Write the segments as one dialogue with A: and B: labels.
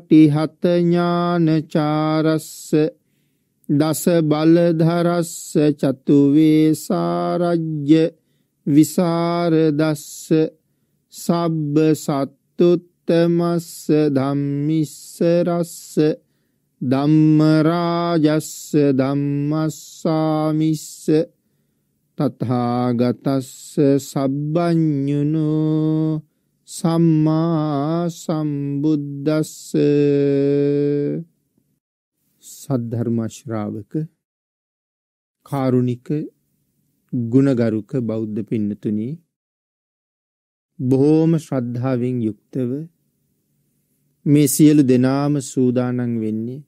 A: පටිහත ඥානචාරස්ස දස බලධරස්ස චතු වේසාරජ්‍ය විසරදස්ස සබ්බ සත්තුත්තමස්ස ධම්මිස්ස රස්ස ධම්ම රාජස්ස ධම්මස්සාමිස්ස තථාගතස්ස සබ්බඤුනෝ සම්මා සම්බුද්දස්ස සද්ධර්ම ශ්‍රාවක කාරුණික ගුණගරුක බෞද්ධ පින්නතුනි බොහෝම ශ්‍රද්ධාවෙන් යුක්තව මේ සියලු දෙනාම සූදානම් වෙන්නේ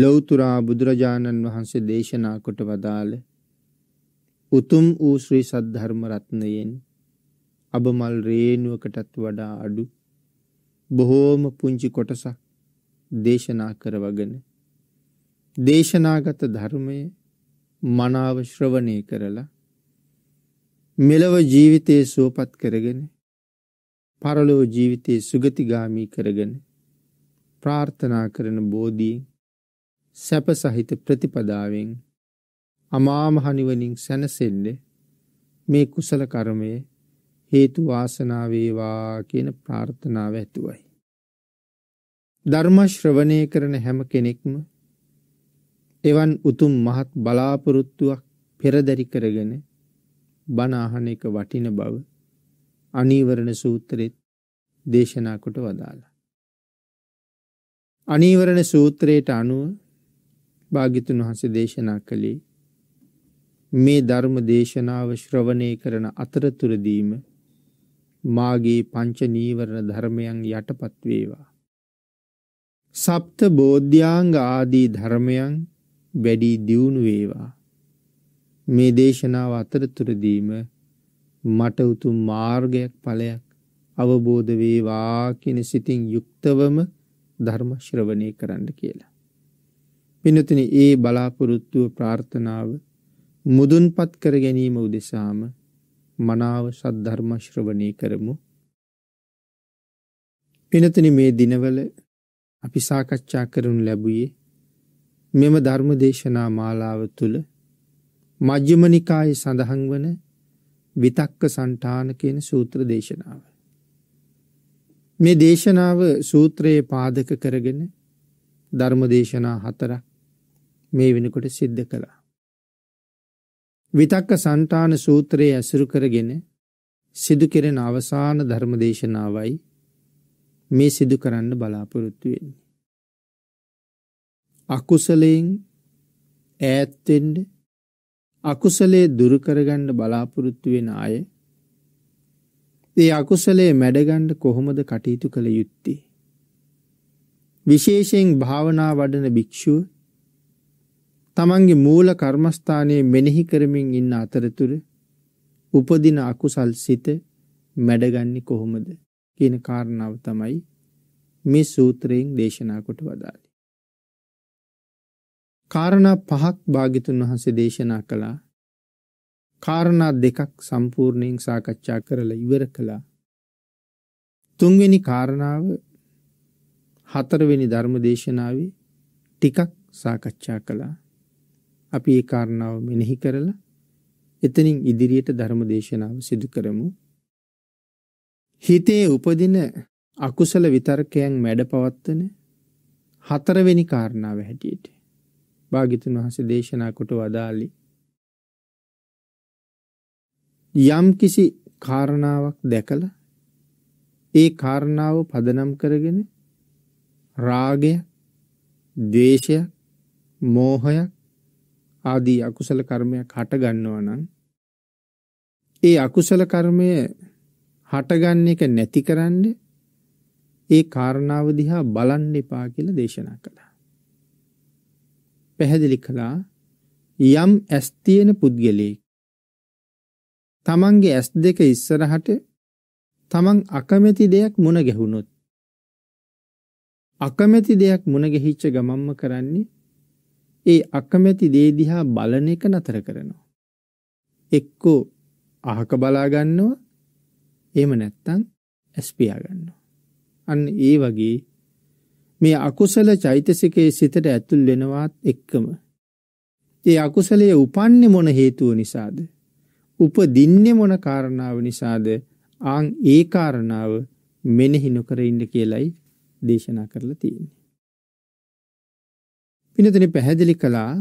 A: ලෞතුරා බුදුරජාණන් වහන්සේ දේශනා කොට වදාළ උතුම් වූ ශ්‍රී සද්ධර්ම රත්නයෙන් අබමල් රේනුවකටත් වඩා අඩු බොහෝම පුංචි කොටසක් දේශනා කරවගෙන දේශනාගත ධර්මය මනාව ශ්‍රවණය කරලා මෙලව ජීවිතයේ සුවපත් කරගෙන පරලොව ජීවිතයේ සුගතිගාමී කරගෙන ප්‍රාර්ථනා කරන බෝධීන් සැප සහිත ප්‍රතිපදාවෙන් අමාමහනිවනින් සැනසෙන්න මේ කුසල කර්මය හේතු වාසනා වේවා කියන ප්‍රාර්ථනාව ඇතුවයි. ධර්ම ශ්‍රවණය කරන හැම කෙනෙක්ම එවන් උතුම් මහත් බලාපොරොත්තුවක් පෙරදරි කරගෙන බණ අහන එක වටින බව අනීවරණ සූත්‍රෙත් දේශනා කොට වදාලා. අනීවරණ සූත්‍රයට අනුව භාගිතුන් වහන්සේ දේශනා කළේ මේ ධර්ම දේශනාව ශ්‍රවණය කරන අතරතුරදීම මාගේ පංච නීවරණ ධර්මයන් යටපත් වේවා. සප්ත බෝධ්‍යාංග ආදී ධර්මයන් වැඩි දියුණු වේවා. මේ දේශනාව අතරතුරදීම මට උතුම් මාර්ගයක් ඵලයක් අවබෝධ වේවා කියන සිතින් යුක්තවම ධර්ම ශ්‍රවණය කරන්න කියලා. පින්නතුනි ඒ බලාපොරොත්තුව ප්‍රාර්ථනාව මුදුන්පත් කර ගැනීම උදෙසාම මනාව සද්ධර්ම ශ්‍රවණී කරමු. පිනතනි මේ දිනවල අපි සාකච්ඡා කරනු ලැබුවේ මෙම ධර්ම දේශනා මාලාව තුළ මජ්ක්‍ධිම නිකායේ සඳහන් වන විතක්ක සන්ඨාන කියන සූත්‍ර දේශනාව. මේ දේශනාව සූත්‍රයේ පාදක කරගෙන ධර්ම දේශනා හතරක් මේ වෙනකොට සිද්ධ කළා. විතක්ක සන්ටාන සූත්‍රයේ ඇසුරු කරගෙන සිදු කෙරෙන අවසාන ධර්මදේශනාවයි මේ සිදු කරන්න බලාපොරොත්තු වෙන්නේ. අකුසලයෙන් ඈත්වෙන්න අකුසලයේ දුරු කරගන්න බලාපොරොත්තු වෙන අය ඒ අකුසලයේ මැඩගන්න කොහොමද කටයුතු කළ යුත්තේ විශේෂයෙන් භාවනා වඩන භික්ෂුව තමන්ගේ මූල කර්මස්ථානයේ මෙනෙහි කරමින් ඉන්න අතරතුර උපදින අකුසල් සිත මැඩගන්නේ කොහොමද කියන කාරණාව තමයි මේ සූත්‍රයෙන් දේශනා කොට වදාළේ. කාරණා පහක් භාගිතුන් වහන්සේ දේශනා කළා. කාරණා දෙකක් සම්පූර්ණයෙන් සාකච්ඡා කරලා ඉවර කළා. තුන්වෙනි කාරණාව හතරවෙනි ධර්ම දේශනාවේ ටිකක් සාකච්ඡා කළා. අපි ඒ කාරණාව මෙනෙහි කරලා එතනින් ඉදිරියට ධර්ම දේශනාව සිදු කරමු. හිතේ උපදින අකුසල විතර්කයන් මැඩ පවත්වන හතරවෙනි කාරණාව හැටියට භාගිතුන් වහන්සේ දේශනා කොට වදාළි. යම් කිසි කාරණාවක් දැකලා ඒ කාරණාව පදනම් කරගෙන රාගය, ද්වේෂය, මෝහයක් ආදී අකුසල කර්මයක් හට ගන්නවා නම් ඒ අකුසල කර්මය හටගන්න එක නැති කරන්න ඒ කාරණාව දිහා බලන්න එපා කියලා දේශනා කළා. පැහැදිලි කළා යම් ඇස් තියෙන පුද්ගලයෙක් තමන්ගේ ඇස් දෙක ඉස්සරහට තමන් අකමැති දෙයක් මුණ ගැහුණොත් අකමැති දෙයක් මුණ ගැහිච්ච ගමම්ම කරන්නේ ඒ අකමැති දේ දිහා බලන එක නතර කරනවා. එක්කෝ අහක බලා ගන්නවා. එහෙම නැත්නම් ඇස් පියා ගන්නවා. අන්න ඒ වගේ මේ අකුසල චෛතසිකයේ සිතට ඇතුල් වෙනවත් එක්කම ඒ අකුසලයේ උපන්නේ මොන හේතුව නිසාද? උපදින්නේ මොන කාරණාව නිසාද? ආන් ඒ කාරණාව මෙනෙහි නොකර ඉන්න කියලයි දේශනා කරලා තියෙන්නේ. පිනතනේ පැහැදිලි කළා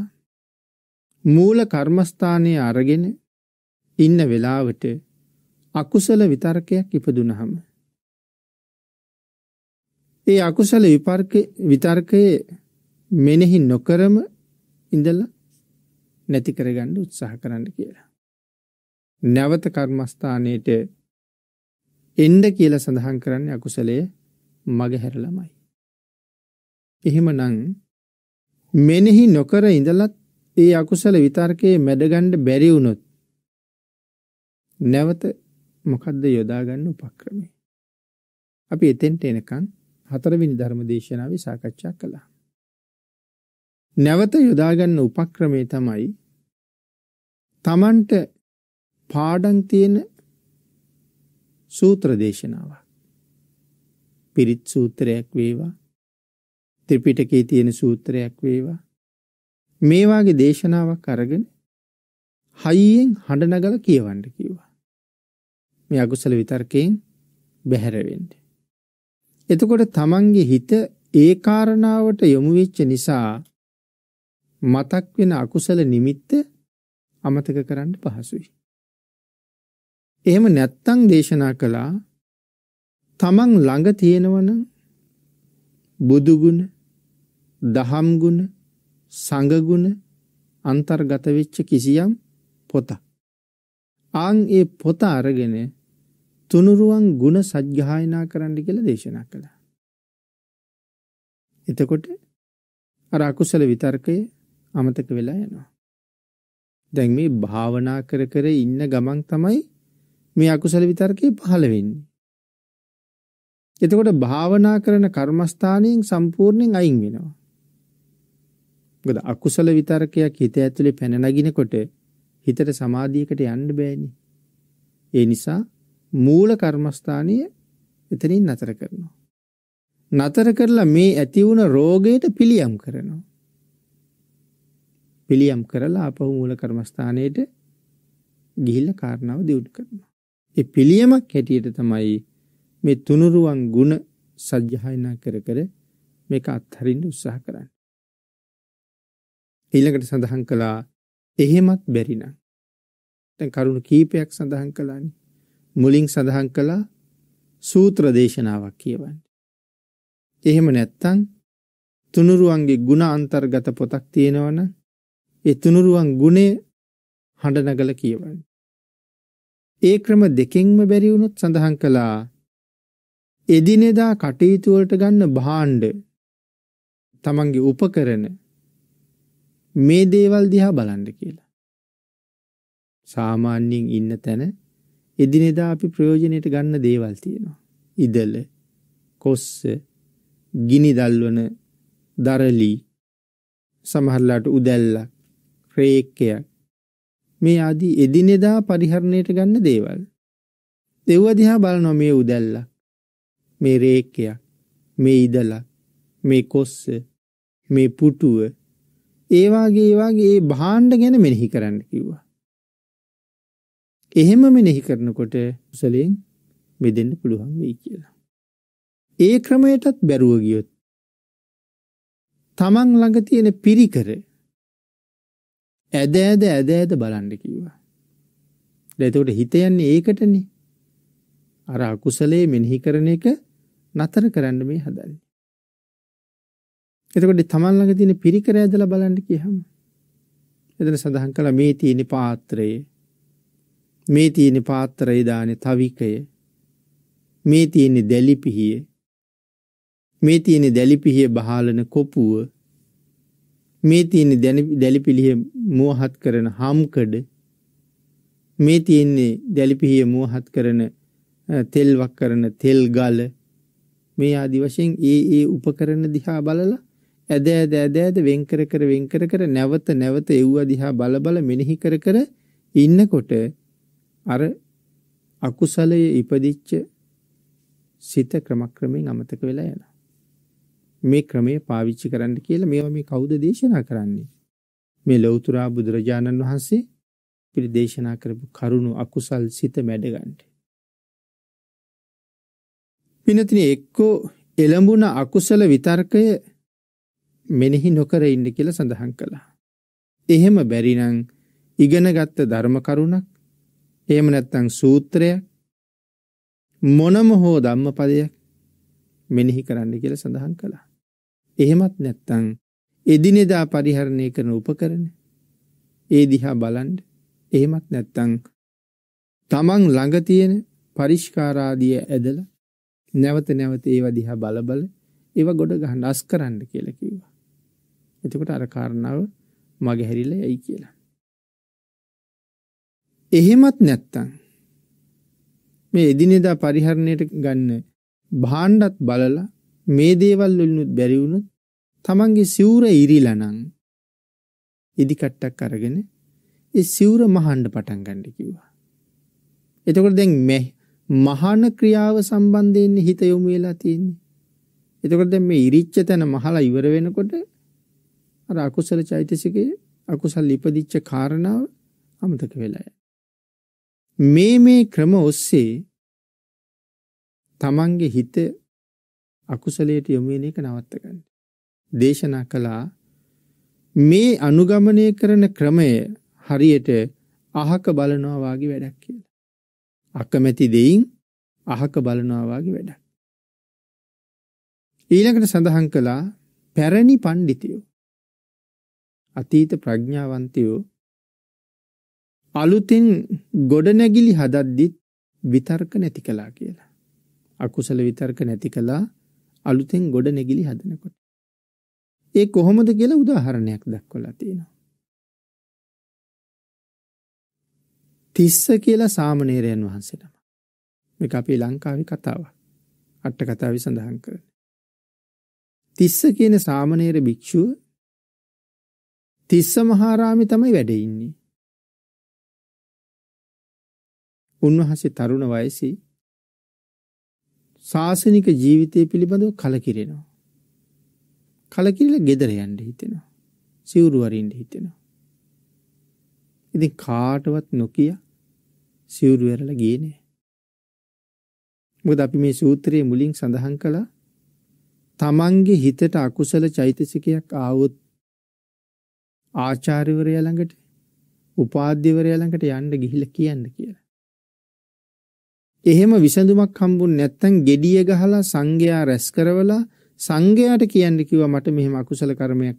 A: මූල කර්මස්ථානයේ අරගෙන ඉන්න වෙලාවට අකුසල විතර්කයක් ඉපදුනහම ඒ අකුසල විපර්ක විතර්කයේ මෙනෙහි නොකරම ඉඳලා නැති කරගන්න උත්සාහ කරන්න කියලා. නැවත කර්මස්ථානයේට එන්න කියලා සඳහන් කරන්නේ අකුසලයේ මගහැරලමයි. එහෙමනම් මෙනෙහි නොකර ඉඳලත් ඒ අකුසල විතර්කයේ මැඩගන්න බැරි වුණොත් නැවත මොකද්ද යොදා ගන්න උපක්‍රමය? අපි එතෙන්ට එනකන් හතරවෙනි ධර්ම දේශනාවේ සාකච්ඡා කළා. නැවත යොදා ගන්න උපක්‍රමය තමයි Tamanට පාඩම් තියෙන සූත්‍ර දේශනාවක්. පිරිත් සූත්‍රයක් වේවා ත්‍රිපිටකේ තියෙන සූත්‍රයක් වේවා. මේ වාගේ දේශනාවක් අරගෙන හයියෙන් හඬ නගලා කියවන්න කිව්වා. මේ අකුසල විතර්කයෙන් බැහැර වෙන්න. එතකොට තමන්ගේ හිත ඒ කාරණාවට යොමු වෙච්ච නිසා මතක් වෙන අකුසල නිමිත්ත අමතක කරන්න පහසුයි. එහෙම නැත්තං දේශනා කළා තමන් ළඟ තියෙනවනම් බුදුගුණ දහම්ගුණ සඟගුණ අන්තර්ගතවෙච්ච කිසියම් පොත. ආං ඒ පොත අරගෙන තුනුරුවන් ගුණ සජ්්‍යායනා කරන්න කියල දේශනා කළා. එතකොට අර අකුසල විතර්කය අමතක වෙලා යනවා. දැන් මේ භාවනා කර කර ඉන්න ගමන් තමයි මේ අකුසල විතර්කය පහළ වෙන්නේ. එතකොට භාවනා කරන කර්මස්ථානයෙන් සම්පූර්ණයෙන් අයින් වෙනවා. මොකද අකුසල විතරකයක් හිත ඇතුලේ පැන නගිනකොට හිතට සමාධියකට යන්න බෑනේ. ඒ නිසා මූල කර්මස්ථානීය එතනින් නතර කරනවා. නතර කරලා මේ ඇති වුණ රෝගයට පිළියම් කරනවා. පිළියම් කරලා අපහු මූල කර්මස්ථානයේට ගිහිල්ලා කාරණාව දියුණු කරනවා. ඒ පිළියමක් හැටියට තමයි මේ තුනුරුවන් ගුණ සජ්ජහායනා කර කර මේක අත්හරින්න උත්සාහ කරන්නේ. ඊළඟට සඳහන් කළා එහෙමත් බැරිනම්. දැන් කරුණු කීපයක් සඳහන් කළානි. මුලින් සඳහන් කළා සූත්‍ර දේශනාවක් කියවන්න. එහෙම නැත්තං තුනුරුවන්ගේ ගුණ අන්තර්ගත පොතක් තියෙනවන ඒ තුනුරුවන් ගුණේ හඬනගල කියවන්න. ඒ ක්‍රම දෙකෙන්ම බැරිවුණොත් සඳහන් කළා එදිනෙදා කටයුතුවලට ගන්න භාණ්ඩ තමන්ගේ උපකරන මේ දේවල් දිහා බලන්න කියලා. සාමාන්‍යයෙන් ඉන්න තැන එදිනෙදා අපි ප්‍රයෝජනයට ගන්න දේවල් තියෙනවා. ඉදල, කොස්ස, ගිනි දල්වන දරලි, සමහරලාට උදැල්ලක්, රේකයක් මේ ආදී එදිනෙදා පරිහරණයට ගන්න දේවල්. දෙව්ව දිහා බලනවා මේ උදැල්ලක්, මේ රේකයක්, මේ ඉදලක්, මේ කොස්ස, මේ පුටුව ඒ වාගේ ඒ වාගේ ඒ භාණ්ඩ ගැන මෙනෙහි කරන්න කිව්වා. එහෙම මෙනෙහි කරනකොට කුසලයෙන් මෙදෙන්න පුළුවන් වෙයි කියලා. ඒ ක්‍රමයටත් බැරුව ගියොත් තමන් ළඟ තියෙන පිරිකර ඇද ඇද ඇද ඇද බලන්න කිව්වා. එතකොට හිත යන්නේ ඒකටනේ. අර අකුසලයේ මෙනෙහි කරන එක නතර කරන්න මේ හදන්නේ. එතකොට තමන් ළඟ තියෙන පිරිකර ඇදලා බලන්න කියහම. එතන සඳහන් කළා මේ තියෙන පාත්‍රයේ මේ තියෙන පාත්‍රය දානේ තවිකය මේ තියෙන දැලිපිහිය මේ තියෙන දැලිපිහිය බහාලන කොපුව මේ තියෙන දැලිපිලිය මෝහත් කරන හම්කඩ මේ තියෙන්නේ දැලිපිහිය මෝහත් කරන තෙල්වක් කරන තෙල් ගල මේ ආදි වශයෙන් ඒ ඒ උපකරණ දිහා බලලා ඇද ඇද ඇද ඇද වෙන් කර කර වෙන් කර කර නැවත නැවත එව්ව දිහා බල බල මෙනෙහි කර කර ඉන්නකොට අර අකුසලයේ ඉපදිච්ච සිත ක්‍රමක්‍රමයෙන් අමතක වෙලා යනවා. මේ ක්‍රමය පාවිච්චි කරන්න කියලා මේවා මේ කවුද දේශනා කරන්නේ? මේ ලෞතර බුදුරජාණන් වහන්සේ පිළිදේශනා කරපු කරුණු අකුසල් සිත මැඩගන්න. පිනතින එක්කෝ එළඹුණ අකුසල විතර්කය මෙනෙහි නොකර ඉන්න කියල සඳහන් කළා. එහෙම බැරිනං ඉගෙනගත්ත ධර්මකරුණක් එහෙම නැත්තං සූත්‍රයක් මොනම හෝ ධම්ම පදයක් මෙනෙහි කරන්න කියල සඳහන් කළා. එහෙමත් නැත්තං එදිනෙදා පරිහරණය කරන උපකරන ඒ දිහා බලන්ඩ එහෙමත් නැත්තං තමන් ළඟතියෙන පරිෂ්කාරාදිය ඇදල නැවත නැවත ඒව දිහා බලබල ඒව ගොඩ ගහන් අස් කරන්න කියලකිවා. එතකොට අර කාරණාව මගේ හැරිලා යයි කියලා. එහෙමත් නැත්තං මේ එදිනෙදා පරිහරණයට ගන්න භාණ්ඩත් බලලා මේ දේවල් වලිනුත් බැරි වුණොත් තමන්ගේ සිවුර ඉරිලනං ඉදිකට්ටක් අරගෙන ඒ සිවුර මහන්න පටන් ගන්න කිව්වා. එතකොට දැන් මේ මහාන ක්‍රියාව සම්බන්ධයෙන් හිත යොමු වෙලා තියෙන්නේ. එතකොට දැන් මේ ඉරිච්ච තැන මහලා ඉවර වෙනකොට අර අකුසල චෛතසිකයේ අකුසල් ඉපදිච්ච කාරණාව අමතක වෙලා මේ මේ ක්‍රම ඔස්සේ තමන්ගේ හිත අකුසලයට යොමු වෙන එක නවත්ත ගන්න. දේශනා කළා මේ අනුගමනය කරන ක්‍රමය හරියට අහක බලනවා වාගේ වැඩක් කියලා. අකමැති දෙයින් අහක බලනවා වාගේ වැඩක්. ඊළඟට සඳහන් කළා පැරණි පඬිතියෝ අතීත ප්‍රඥාවන්තයෝ අලුතෙන් ගොඩනැගිලි හදද්දිත් විතර්ක නැති කලා කියලා. අකුසල විතර්ක නැති කලා අලුතෙන් ගොඩ නැගිලි හදනකොට. ඒ කොහොමද කියලා උදාහරණයක් දක්වලා තියෙනවා. තිස්ස කියලා සාමනේරයන් වහන්සේටම. මේක අපේ ලංකාවේ කතාවක්. අට කතාවේ සඳහන් කරන. තිස්ස කියන සාමනේර භික්ෂුව තිස්ස මහාරාමේ තමයි වැඩ ඉන්නේ. උන්වහන්සේ තරුණ වයසේ ශාසනික ජීවිතය පිළිබඳව කලකිරෙනවා. කලකිරලා ගෙදර යන්න හිතෙනවා. සිවුරු වරින්න හිතෙනවා. ඉතින් කාටවත් නොකිය සිවුරු වෙරලා ගියේ නෑ. මොකද අපි මේ සූත්‍රයේ මුලින් සඳහන් කළා තමන්ගේ හිතට අකුසල චෛතසිකයක් ආවොත් ආචාර්යවරයා ළඟට උපාධ්‍යවරයා ළඟට යන්න ගිහිල්ලා කියන්න කියලා. එහෙම විසඳුමක් හම්බුනේ නැත්නම් gediya ගහලා සංඝයා රැස් කරවලා සංඝයාට කියන්න කිව්වා මට මෙහෙම අකුසල කර්මයක්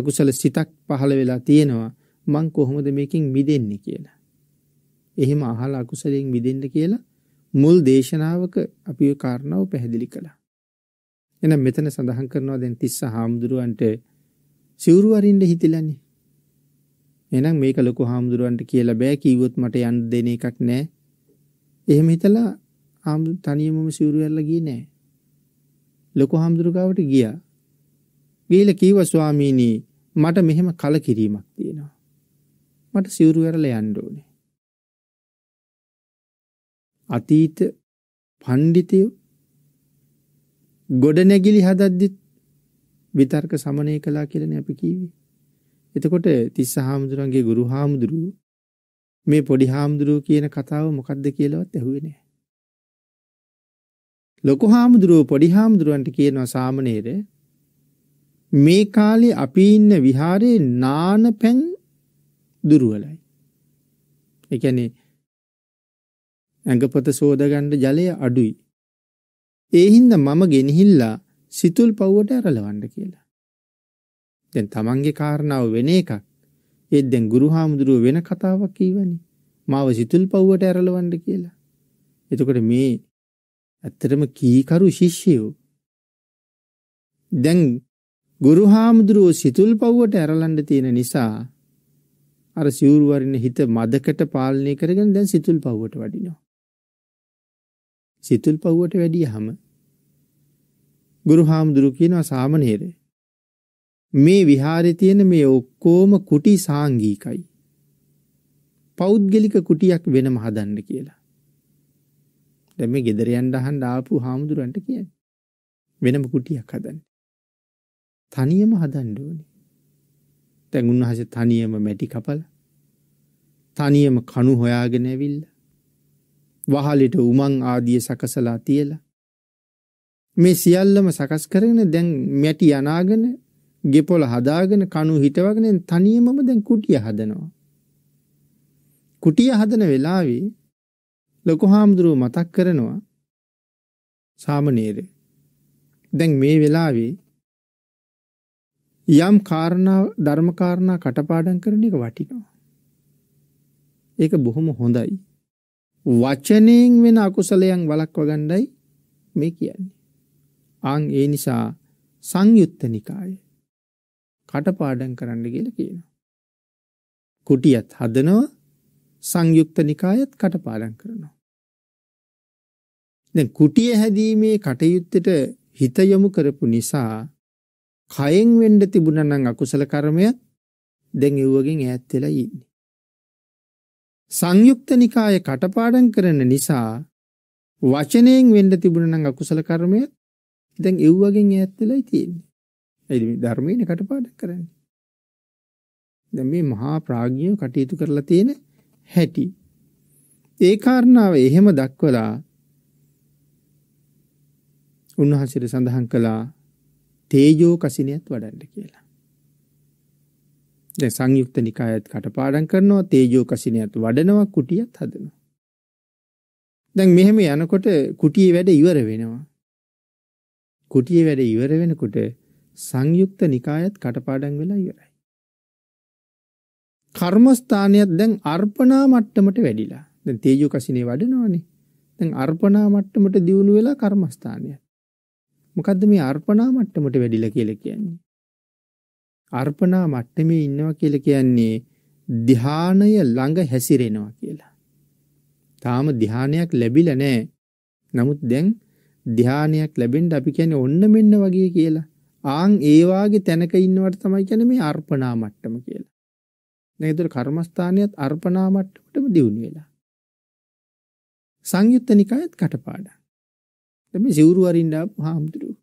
A: අකුසල සිතක් පහළ වෙලා තියෙනවා මං කොහොමද මේකෙන් මිදෙන්නේ කියලා. එහෙම අහලා අකුසලයෙන් මිදෙන්න කියලා මුල් දේශනාවක අපි ඒ කාරණාව පැහැදිලි කළා. එහෙනම් මෙතන සඳහන් කරනවා දැන් තිස්ස හාමුදුරුවන්ට සිවුරු අරින්න හිතිලානේ. එහෙනම් මේක ලොකු හාමුදුරුවන්ට කියලා බෑ කිව්වොත් මට යන්න දෙන එකක් නෑ. එහෙම හිතලා හාමුදුරු තනියමම සිවුරු ඇරලා ගියේ නෑ. ලොකු හාමුදුරු ගාවට ගියා. ගිහිල්ලා කිව්වා ස්වාමීනි මට මෙහෙම කලකිරීමක් තියෙනවා. මට සිවුරු ඇරලා යන්න ඕනේ. අතීත පඬිතයෝ ගොඩනැගිලි හදද්දිත් විතර්ක සමනය කළා කියලනේ අපි කීවේ. එතකොට තිස්ස හාමුදුරන්ගේ ගුරු හාමුදුරුව මේ පොඩි හාමුදුරුව කියන කතාව මොකද්ද කියලාවත් ඇහුවේ නැහැ. ලොකු හාමුදුරුව පොඩි හාමුදුරුවන්ට කියනවා සාමනේර මේ කාලේ අපි ඉන්න විහාරේ නානපැන් දුර්වලයි. ඒ කියන්නේ ඇඟපත සෝදගන්න ජලය අඩුයි. ඒ හින්දා මම ගෙනහිල්ලා සිතුල් පව්වට ඇරලවන්න කියලා. දැන් තමන්ගේ කාරණාව වෙන එකක්. ඒත් දැන් ගුරු හාමුදුරුව වෙන කතාවක් කියවනේ. මාව සිතුල් පව්වට ඇරලවන්න කියලා. එතකොට මේ ඇත්තටම කීකරු ශිෂ්‍යයෝ දැන් ගුරු හාමුදුරුව සිතුල් පව්වට ඇරලන්න තියෙන නිසා අර සිවුරු වරින හිත මදකට පාලනය කරගෙන දැන් සිතුල් පව්වට වඩිනවා. සිතුල් පව්වට වැඩියහම ගුරු හාමුදුරු කියනවා සාමනේර මේ විහාරේ තියෙන මේ ඔක්කොම කුටි සාංගිකයි. පෞද්ගලික කුටියක් වෙනම හදන්න කියලා. දැන් මේ ගෙදර යන්න අහන්න ආපු හාමුදුරන්ට කියන්නේ. වෙනම කුටියක් හදන්න. තනියම හදන්න ඕනේ. දැන් උන්වහන්සේ තනියම මැටි කපලා තනියම කණු හොයාගෙන ඇවිල්ලා වහලෙට උමං ආදිය සකසලා තියලා මේ සියල්ලම සකස් කරගෙන දැන් මැටි අනාගෙන ගෙපොල හදාගෙන කණු හිටවගෙන තනියමම දැන් කුටිය හදනවා. කුටිය හදන වෙලාවේ ලොකු හාමුදුරුව මතක් කරනවා සාමනීර දැන් මේ වෙලාවේ යම් කාරණා ධර්ම කාරණා කටපාඩම් කරන එක වටිනවා. ඒක බොහොම හොඳයි. වචනයෙන් වෙන අකුසලයන් වළක්වා ගන්නයි මේ කියන්නේ. ආන් ඒ නිසා සංයුත්ත නිකාය කටපාඩම් කරන්න කියලා කියනවා. කුටියත් හදනවා සංයුක්ත නිකායත් කටපාඩම් කරනවා. දැන් කුටිය හැදීමේ කටයුත්තට හිත යොමු කරපු නිසා කයෙන් වෙන්න තිබුණා නම් අකුසල කර්මයක් දැන් එව්වගෙන් ඈත් වෙලා ඉන්නේ. සංයුක්ත නිකාය කටපාඩම් කරන නිසා වචනයෙන් වෙන්න තිබුණා නම් අකුසල කර්මයක් දැන් ඒ වගේ ඈත් වෙලයි තියෙන්නේ. ඒයි මේ ධර්මයේනේ කටපාඩම් කරන්නේ. දැන් මේ මහා ප්‍රඥාව කටයුතු කරලා තියෙන හැටි. ඒ කාරණාව එහෙම දක්වලා උන්වහන්සේට සඳහන් කළා තේජෝ කසිනියත් වඩන්න කියලා. දැන් සංයුක්ත නිකායත් කටපාඩම් කරනවා තේජෝ කසිනියත් වඩනවා කුටියත් හදනවා. දැන් මෙහෙම යනකොට කුටියේ වැඩ ඉවර වෙනවා. කුටියේ වැඩ ඉවර වෙනකොට සංයුක්ත නිකායත් කටපාඩම් වෙලා ඉවරයි. කර්මස්ථානියත් දැන් අර්පණා මට්ටමට වැඩිලා. දැන් තේජෝ කසිනේ වඩනවනේ. දැන් අර්පණා මට්ටමට දියුණු වෙලා කර්මස්ථානියත්. මොකද්ද මේ අර්පණා මට්ටමට වැඩිලා කියලා කියන්නේ? අර්පණා මට්ටමේ ඉන්නවා කියලා කියන්නේ ධානය ළඟ හැසිරෙනවා කියලා. තාම ධානයක් ලැබිලා නැහැ. නමුත් දැන් ධානයක් ලැබෙන්න අපි කියන්නේ ඔන්න මෙන්න වගේ කියලා. ආන් ඒ වාගේ තැනක ඉන්නවට තමයි කියන්නේ මේ අර්පණා මට්ටම කියලා. දැන් ඒතර කර්මස්ථානියත් අර්පණා මට්ටමටම දියුණු වෙලා. සංයුත්ත නිකායත් කටපාඩම්. දැන් මේ සිවුරු අරින්න ආපු හාමුදුරුවෝ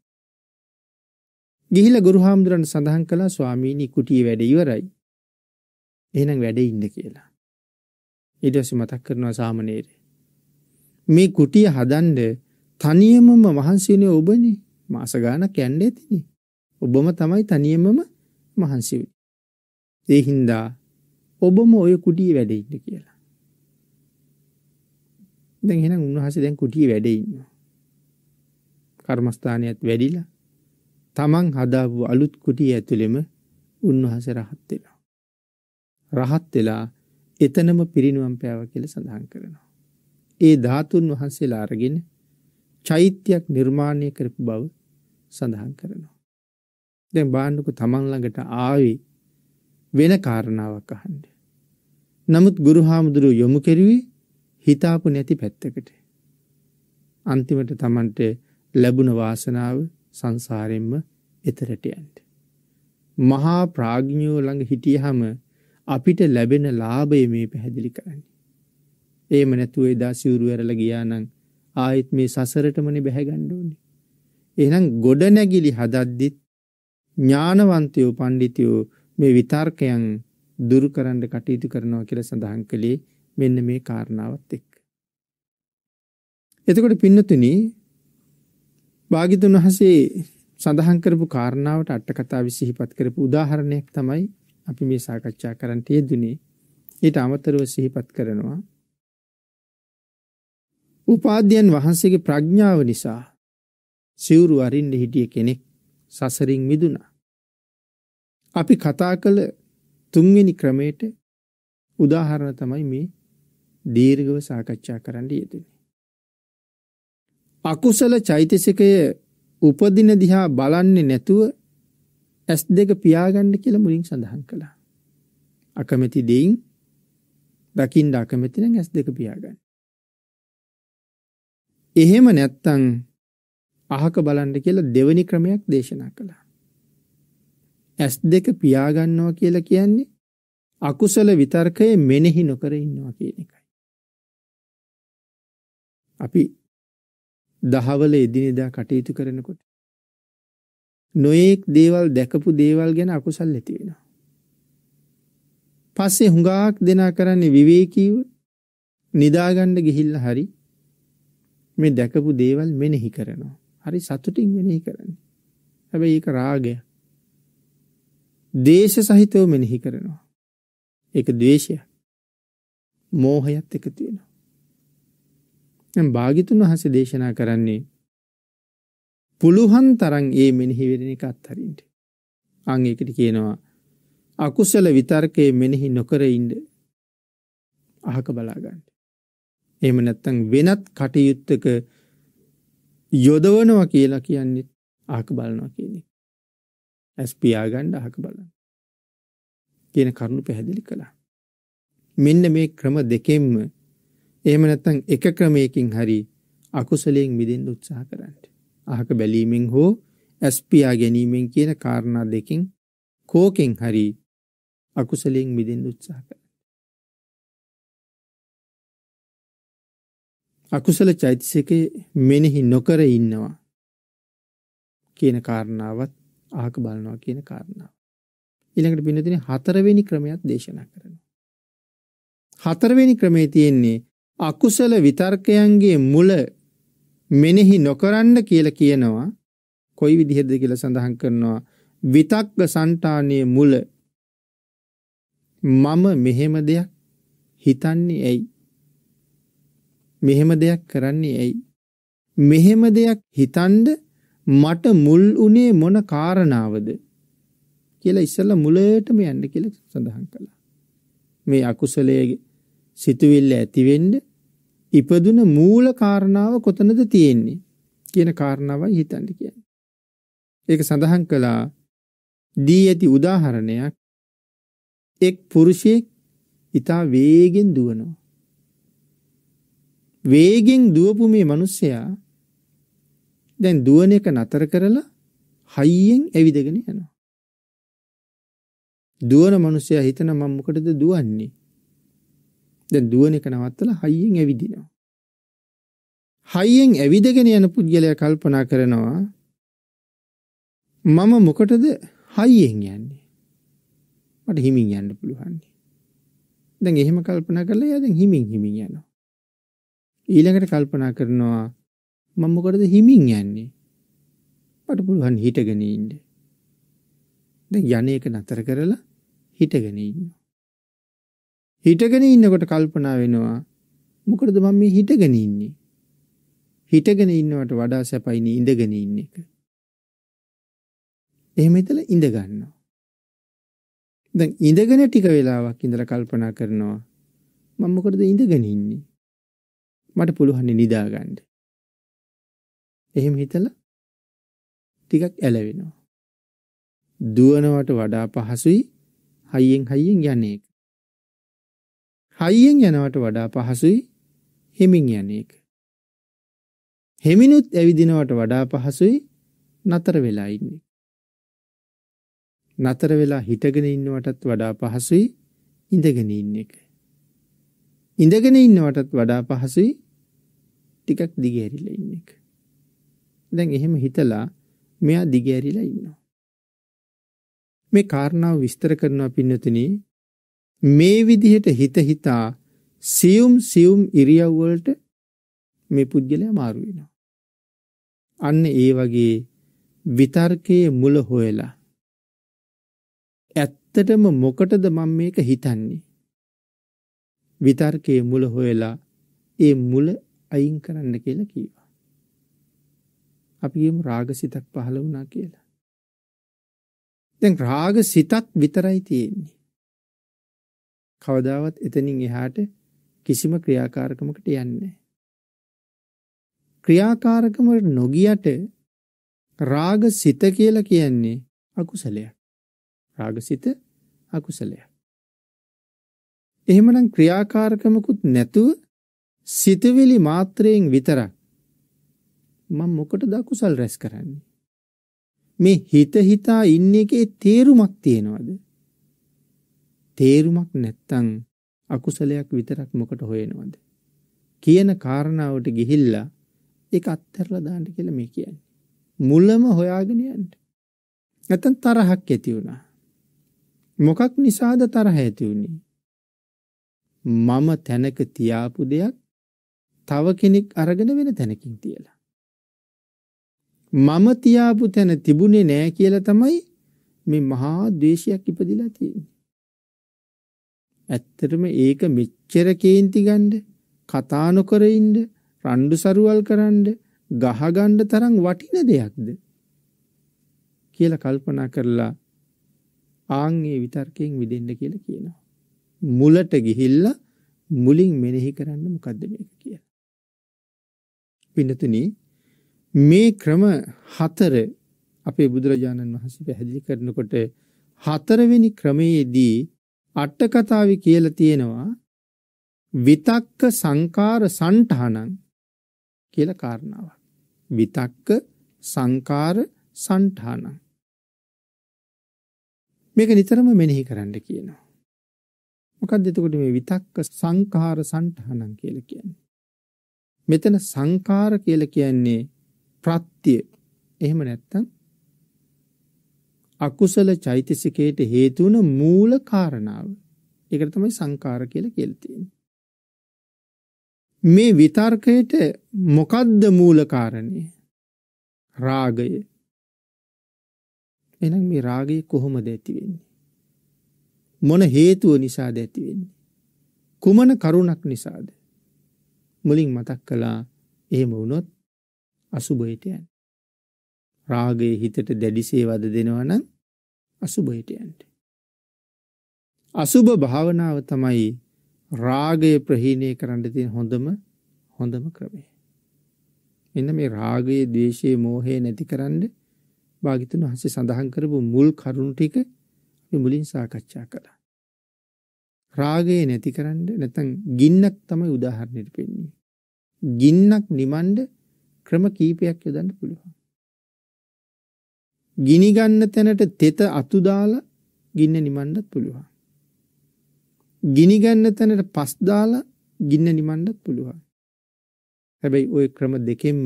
A: ගිහිලා ගුරු හාමුදුරන් සඳහන් කළා ස්වාමීනි කුටියේ වැඩ ඉවරයි. එහෙනම් වැඩ ඉන්න කියලා. ඊට පස්සේ මතක් කරනවා සාමණේරේ. මේ කුටිය හදන්න තනියමම මහන්සිනේ ඔබනේ මාස ගානක් යන්න ඇතිනේ. ඔබම තමයි තනියමම මහන්සි වෙන්නේ. ඒ හින්දා ඔබම ඔය කුටියේ වැඩ ඉන්න කියලා. දැන් එහෙනම් උන්වහන්සේ දැන් කුටියේ වැඩ ඉන්නවා. කර්මස්ථානියත් වැඩිලා තමන් හදාපු අලුත් කුටිය ඇතුළෙම උන්වහන්සේ රහත් වෙනවා. රහත් වෙලා එතනම පිරිනුවම් පෑවා කියලා සඳහන් කරනවා. ඒ ධාතුන් වහන්සේලා අරගෙන චෛත්‍යයක් නිර්මාණය කරපු බව සඳහන් කරනවා. දැන් බාණ්ඩුකු තමන් ළඟට ආවේ වෙන කාරණාවක් අහන්ඩ. නමුත් ගුරු හාමුදුරු යොමු කෙරුවේ හිතාපු නැති පැත්තකට. අන්තිමට තමන්ට ලැබුණ වාසනාව සංසාරෙන්ම එතරට යන්ට. මහා ප්‍රාග්ඥෝ ළඟ හිටියහම අපිට ලැබෙන ලාභය මේ පැහැදිලි කරන්නේ. ඒම නැතුව එදා සිවුරු ඇරල ගියානං ආයෙත් මේ සසරටමනේ බැහැ ගන්න ඕනේ. එහෙනම් ගොඩනැගිලි හදද්දිත් ඥානවන්තයෝ පඬිතියෝ මේ විතර්කයන් දුරු කරන්න කටයුතු කරනවා කියලා සඳහන් කළේ මෙන්න මේ කාරණාවත් එක්ක. එතකොට පින්නතුනි භාග්‍යතුන් වහන්සේ සඳහන් කරපු කාරණාවට අට කතා විසිහිපත් කරපු උදාහරණයක් තමයි අපි මේ සාකච්ඡා කරන්න යෙදුනේ. ඊට අමතරව සිහිපත් කරනවා උපාධ්‍යයන් වහන්සේගේ ප්‍රඥාව නිසා සිවුරු අරින්ඩ හිටිය කෙනෙක් සසරින් මිදුණා. අපි කතා කළ තුන්වෙනි ක්‍රමයට උදාහරණ තමයි මේ දීර්ගව සාකච්ඡා කරන්න යෙදෙන. අකුසල චෛතසිකය උපදින දිහා බලන්නේ නැතුව ඇස් දෙක පියාගන්න කියල මුලින් සඳහන් කළා. අකමැති දෙයින් දකිින්ඩ අකමැතින ඇස් දෙක පියාගන්න. එහෙම නැත්තං අහක බලන්ඩ කියලා දෙවනි ක්‍රමයක් දේශනා කළා. ඇස් දෙක පියාගන්නවා කියලා කියන්නේ අකුසල විතර්කය මෙනෙහි නොකර ඉන්නවා කියන එකයි. අපි දහවල එදිනෙදා කටයුතු කරනකොට නොයෙක් දේවල් දැකපු දේවල් ගැන අකුසල් ඇති වෙනවා. පස්සේ හුඟාක් දෙනා කරන්නේ විවේකීව නිදාගන්න ගිහිල්ලා හරි මේ දැකපු දේවල් මෙනෙහි කරනවා. හරි සතුටින් මෙනෙහි කරන්නේ. හැබැයි ඒක රාගය. දේශ සහිතව මෙනෙහි කරනවා. ඒක ද්වේෂය. මෝහයත් එක තියෙනවා. දැන් භාගිතුන් වහන්සේ දේශනා කරන්නේ පුළුවන් තරම් ඒ මෙනෙහි වෙන එක අත්හරින්න. අන් ඒකට කියනවා අකුසල විතර්කයේ මෙනෙහි නොකර ඉන්න අහක බලා ගන්න. එහෙම නැත්නම් වෙනත් කටයුත්තක යොදවනවා කියලා කියන්නේ අහක බලනවා කියන්නේ. ඇස් පියාගන්න අහක බලන්න. කියන කරුණු පැහැදිලි කළා. මෙන්න මේ ක්‍රම දෙකෙන්ම එහෙම නැත්නම් එක ක්‍රමයකින් හරි අකුසලයෙන් මිදෙන්න උත්සාහ කරන්න. අහක බැලීමෙන් හෝ ඇස් පියා ගැනීමෙන් කියන කාරණා දෙකෙන් කෝකෙන් හරි අකුසලයෙන් මිදෙන්න උත්සාහ කරන්න. අකුසල චෛතසිකේ මෙනෙහි නොකර ඉන්නවා කියන කාරණාවත් අහක බලනවා කියන කාරණාව. ඊළඟට පින්නතින හතරවෙනි ක්‍රමයක් දේශනා කරනවා. හතරවෙනි ක්‍රමේ තියෙන්නේ අකුසල විතර්කයන්ගේ මුල මෙනෙහි නොකරන්න කියලා කියනවා. කොයි විදිහෙද කියලා සඳහන් කරනවා විතක්ක సంతානයේ මුල මම මෙහෙම දෙයක් හිතන්නේ ඇයි මෙහෙම දෙයක් කරන්නේ ඇයි? මෙහෙම දෙයක් හිතන්ද මට මුල් උනේ මොන කාරණාවද කියලා ඉස්සෙල්ලා මුලයටම යන්න කියලා සඳහන් කළා. මේ අකුසලයේ සිතුවිල්ල ඇතිවෙන්න ඉපදුන මූල කාරණාව කොතනද තියෙන්නේ කියන කාරණාවයි හිතන්න කියන්නේ. ඒක සඳහන් කළා දී ඇති උදාහරණයක් එක් පුරුෂයෙක් ඊට වේගෙන් දුවනවා. වේගෙන් දුවපු මේ මිනිස්සයා දැන් දුවන එක නතර කරලා හයියෙන් ඇවිදගෙන යනවා. දුවන මිනිස්සයා හිතන මම මොකටද දුවන්නේ? දැන් දුවන එක නවත්තලා හයියෙන් ඇවිදිනවා. හයියෙන් ඇවිදගෙන යන පුද්ගලයා කල්පනා කරනවා මම මොකටද හයියෙන් යන්නේ? මට හිමින් යන්න පුළුවන්. දැන් එහෙම කල්පනා කරලා එයා දැන් හිමින් හිමින් යනවා. ඊළඟට කල්පනා කරනවා මම මොකටද හිමින් යන්නේ? මට පුළුවන් හිටගෙන ඉන්න. දැන් යන්නේ එක නතර කරලා හිටගෙන ඉන්නවා. හිටගෙන ඉන්නකොට කල්පනා වෙනවා මොකටද මම මේ හිටගෙන ඉන්නේ? හිටගෙන ඉන්නවට වඩා සැපයිනේ ඉඳගෙන ඉන්න එක. එහෙම හිතලා ඉඳ ගන්නවා. දැන් ඉඳගෙන ටික වෙලාවක් ඉඳලා කල්පනා කරනවා මම මොකටද ඉඳගෙන ඉන්නේ? මට පුළුවන් නිදාගන්න. එහෙම හිතලා ටිකක් ඇලවෙනවා. දුවනවට වඩා පහසුයි හයියෙන් හයියෙන් යන එක. හයියෙන් යනවට වඩා පහසුයි හෙමින් යන එක. හෙමිනුත් ඇවිදිනවට වඩා පහසුයි නතර වෙලා ඉන්නේ. නතර වෙලා හිටගෙන ඉන්නවටත් වඩා පහසුයි ඉඳගෙන ඉන්න එක. ඉඳගෙන ඉන්නවටත් වඩා පහසුයි ටිකක් දිගහැරිලා ඉන්න එක. දැන් එහෙම හිතලා මෙයා දිගහැරිලා ඉන්නවා. මේ කාරණාව විස්තර කරනවා පින්නතුනි මේ විදිහට හිත හිතා සියුම් සියුම් ඉරියව් වලට මේ පුද්ගලයා මාරු වෙනවා. අන්න ඒ වගේ විතර්කයේ මුල හොයලා ඇත්තටම මොකටද මම මේක හිතන්නේ විතර්කයේ මුල හොයලා ඒ මුල අයින් කරන්න කියලා කීවා. අපි කියමු රාගසිතක් පහළ වුණා කියලා. දැන් රාගසිතත් විතරයි තියෙන්නේ. කවදාවත් එතනින් එහාට කිසිම ක්‍රියාකාරකමකට යන්නේ ක්‍රියාකාරකම නොගියට රාගසිත කියලා කියන්නේ අකුසලයක්. රාගසිත අකුසලයක්. එහෙමනම් ක්‍රියාකාරකමකුත් නැතුව සිතවිලි මාත්‍රයෙන් විතරක් මම මොකටද කුසල් රැස් කරන්නේ? මේ හිත හිතා ඉන්න එකේ තේරුමක් තියෙනවද? තේරුමක් නැත්තම් අකුසලයක් විතරක් මොකට හොයනවද? කියන කාරණාවට ගිහිල්ලා ඒක අත්හැරලා දාන්න කියලා මේ කියන්නේ. මුලම හොයාගෙන යන්න. නැත්තම් තරහක් ඇති වුණා. මොකක් නිසාද තරහ ඇති වුණේ? මම තැනක තියාපු දෙයක් තව කෙනෙක් අරගෙන වෙන තැනකින් තියලා. මම තියාපු තැන තිබුණේ නෑ කියලා තමයි මේ මහා ද්වේෂයක් ඉපදිලා තියෙන්නේ. ඇත්තටම ඒක මෙච්චර කේන්ති ගන්න, කතා නොකර ඉන්න, රණ්ඩු සරුවල් කරන්න, ගහ ගන්න තරම් වටින දෙයක්ද කියලා කල්පනා කරලා ආන් ඒ විතර්කයෙන් විදෙන්න කියලා කියනවා. මුලට ගිහිල්ලා මුලින් මෙනෙහි කරන්න මොකද්ද මේක කියලා. පින්නතුනි මේ ක්‍රම හතර අපේ බුදුරජාණන් වහන්සේ පැහැදිලි කරනකොට හතරවෙනි ක්‍රමයේදී අට කතාවේ කියලා තියෙනවා විතක්ක සංකාර සන්ඨානං කියලා කාරණාවක්. විතක්ක සංකාර සන්ඨානං මේක නිතරම මෙනෙහි කරන්න කියනවා. මොකක්ද එතකොට මේ විතක්ක සංඛාර සංඨානං කියලා කියන්නේ. මෙතන සංඛාර කියලා කියන්නේ ප්‍රත්‍ය. එහෙම නැත්නම් අකුසල චෛතසිකයට හේතු වුණ මූල කාරණාව. ඒකට තමයි සංඛාර කියලා කියලා තියෙන්නේ. මේ විතර්කයට මොකද්ද මූල කාරණේ? රාගය. එහෙනම් මේ රාගය කොහොමද ඇති වෙන්නේ? මොන හේතුව නිසාද ඇති වෙන්නේ? කුමන කරුණක් නිසාද? මුලින් මතක් කළා එහෙම වුණොත් අසුබයට යන්න. රාගයේ හිතට දැඩිසේ වද දෙනවා නම් අසුබයට යන්න. අසුබ භාවනාව තමයි රාගය ප්‍රහීණය කරන්න තියෙන හොඳම හොඳම ක්‍රමය. මෙන්න මේ රාගයේ, ද්වේෂයේ, මෝහය නැති කරන්න භාගිතුන් හස්සේ සඳහන් කරපු මුල් කරුණු ටික මුලින් සාකච්ඡා කළා. රාගය නැති කරන්න නැතන් ගින්නක් තමයි උදාහරණයට පෙන්නේ. ගින්නක් නිමන්ඩ ක්‍රම කීපයක් යොදන්න පුළුවන්. ගිනිගන්න තැනට තෙත අතුදාල ගින්න නිමණ්ඩත් පුළුවන්. ගිනිගන්න තැනට පස්දාල ගින්න නිමණ්ඩත් පුළුවන්. හැබැයි ඔය ක්‍රම දෙකෙන්ම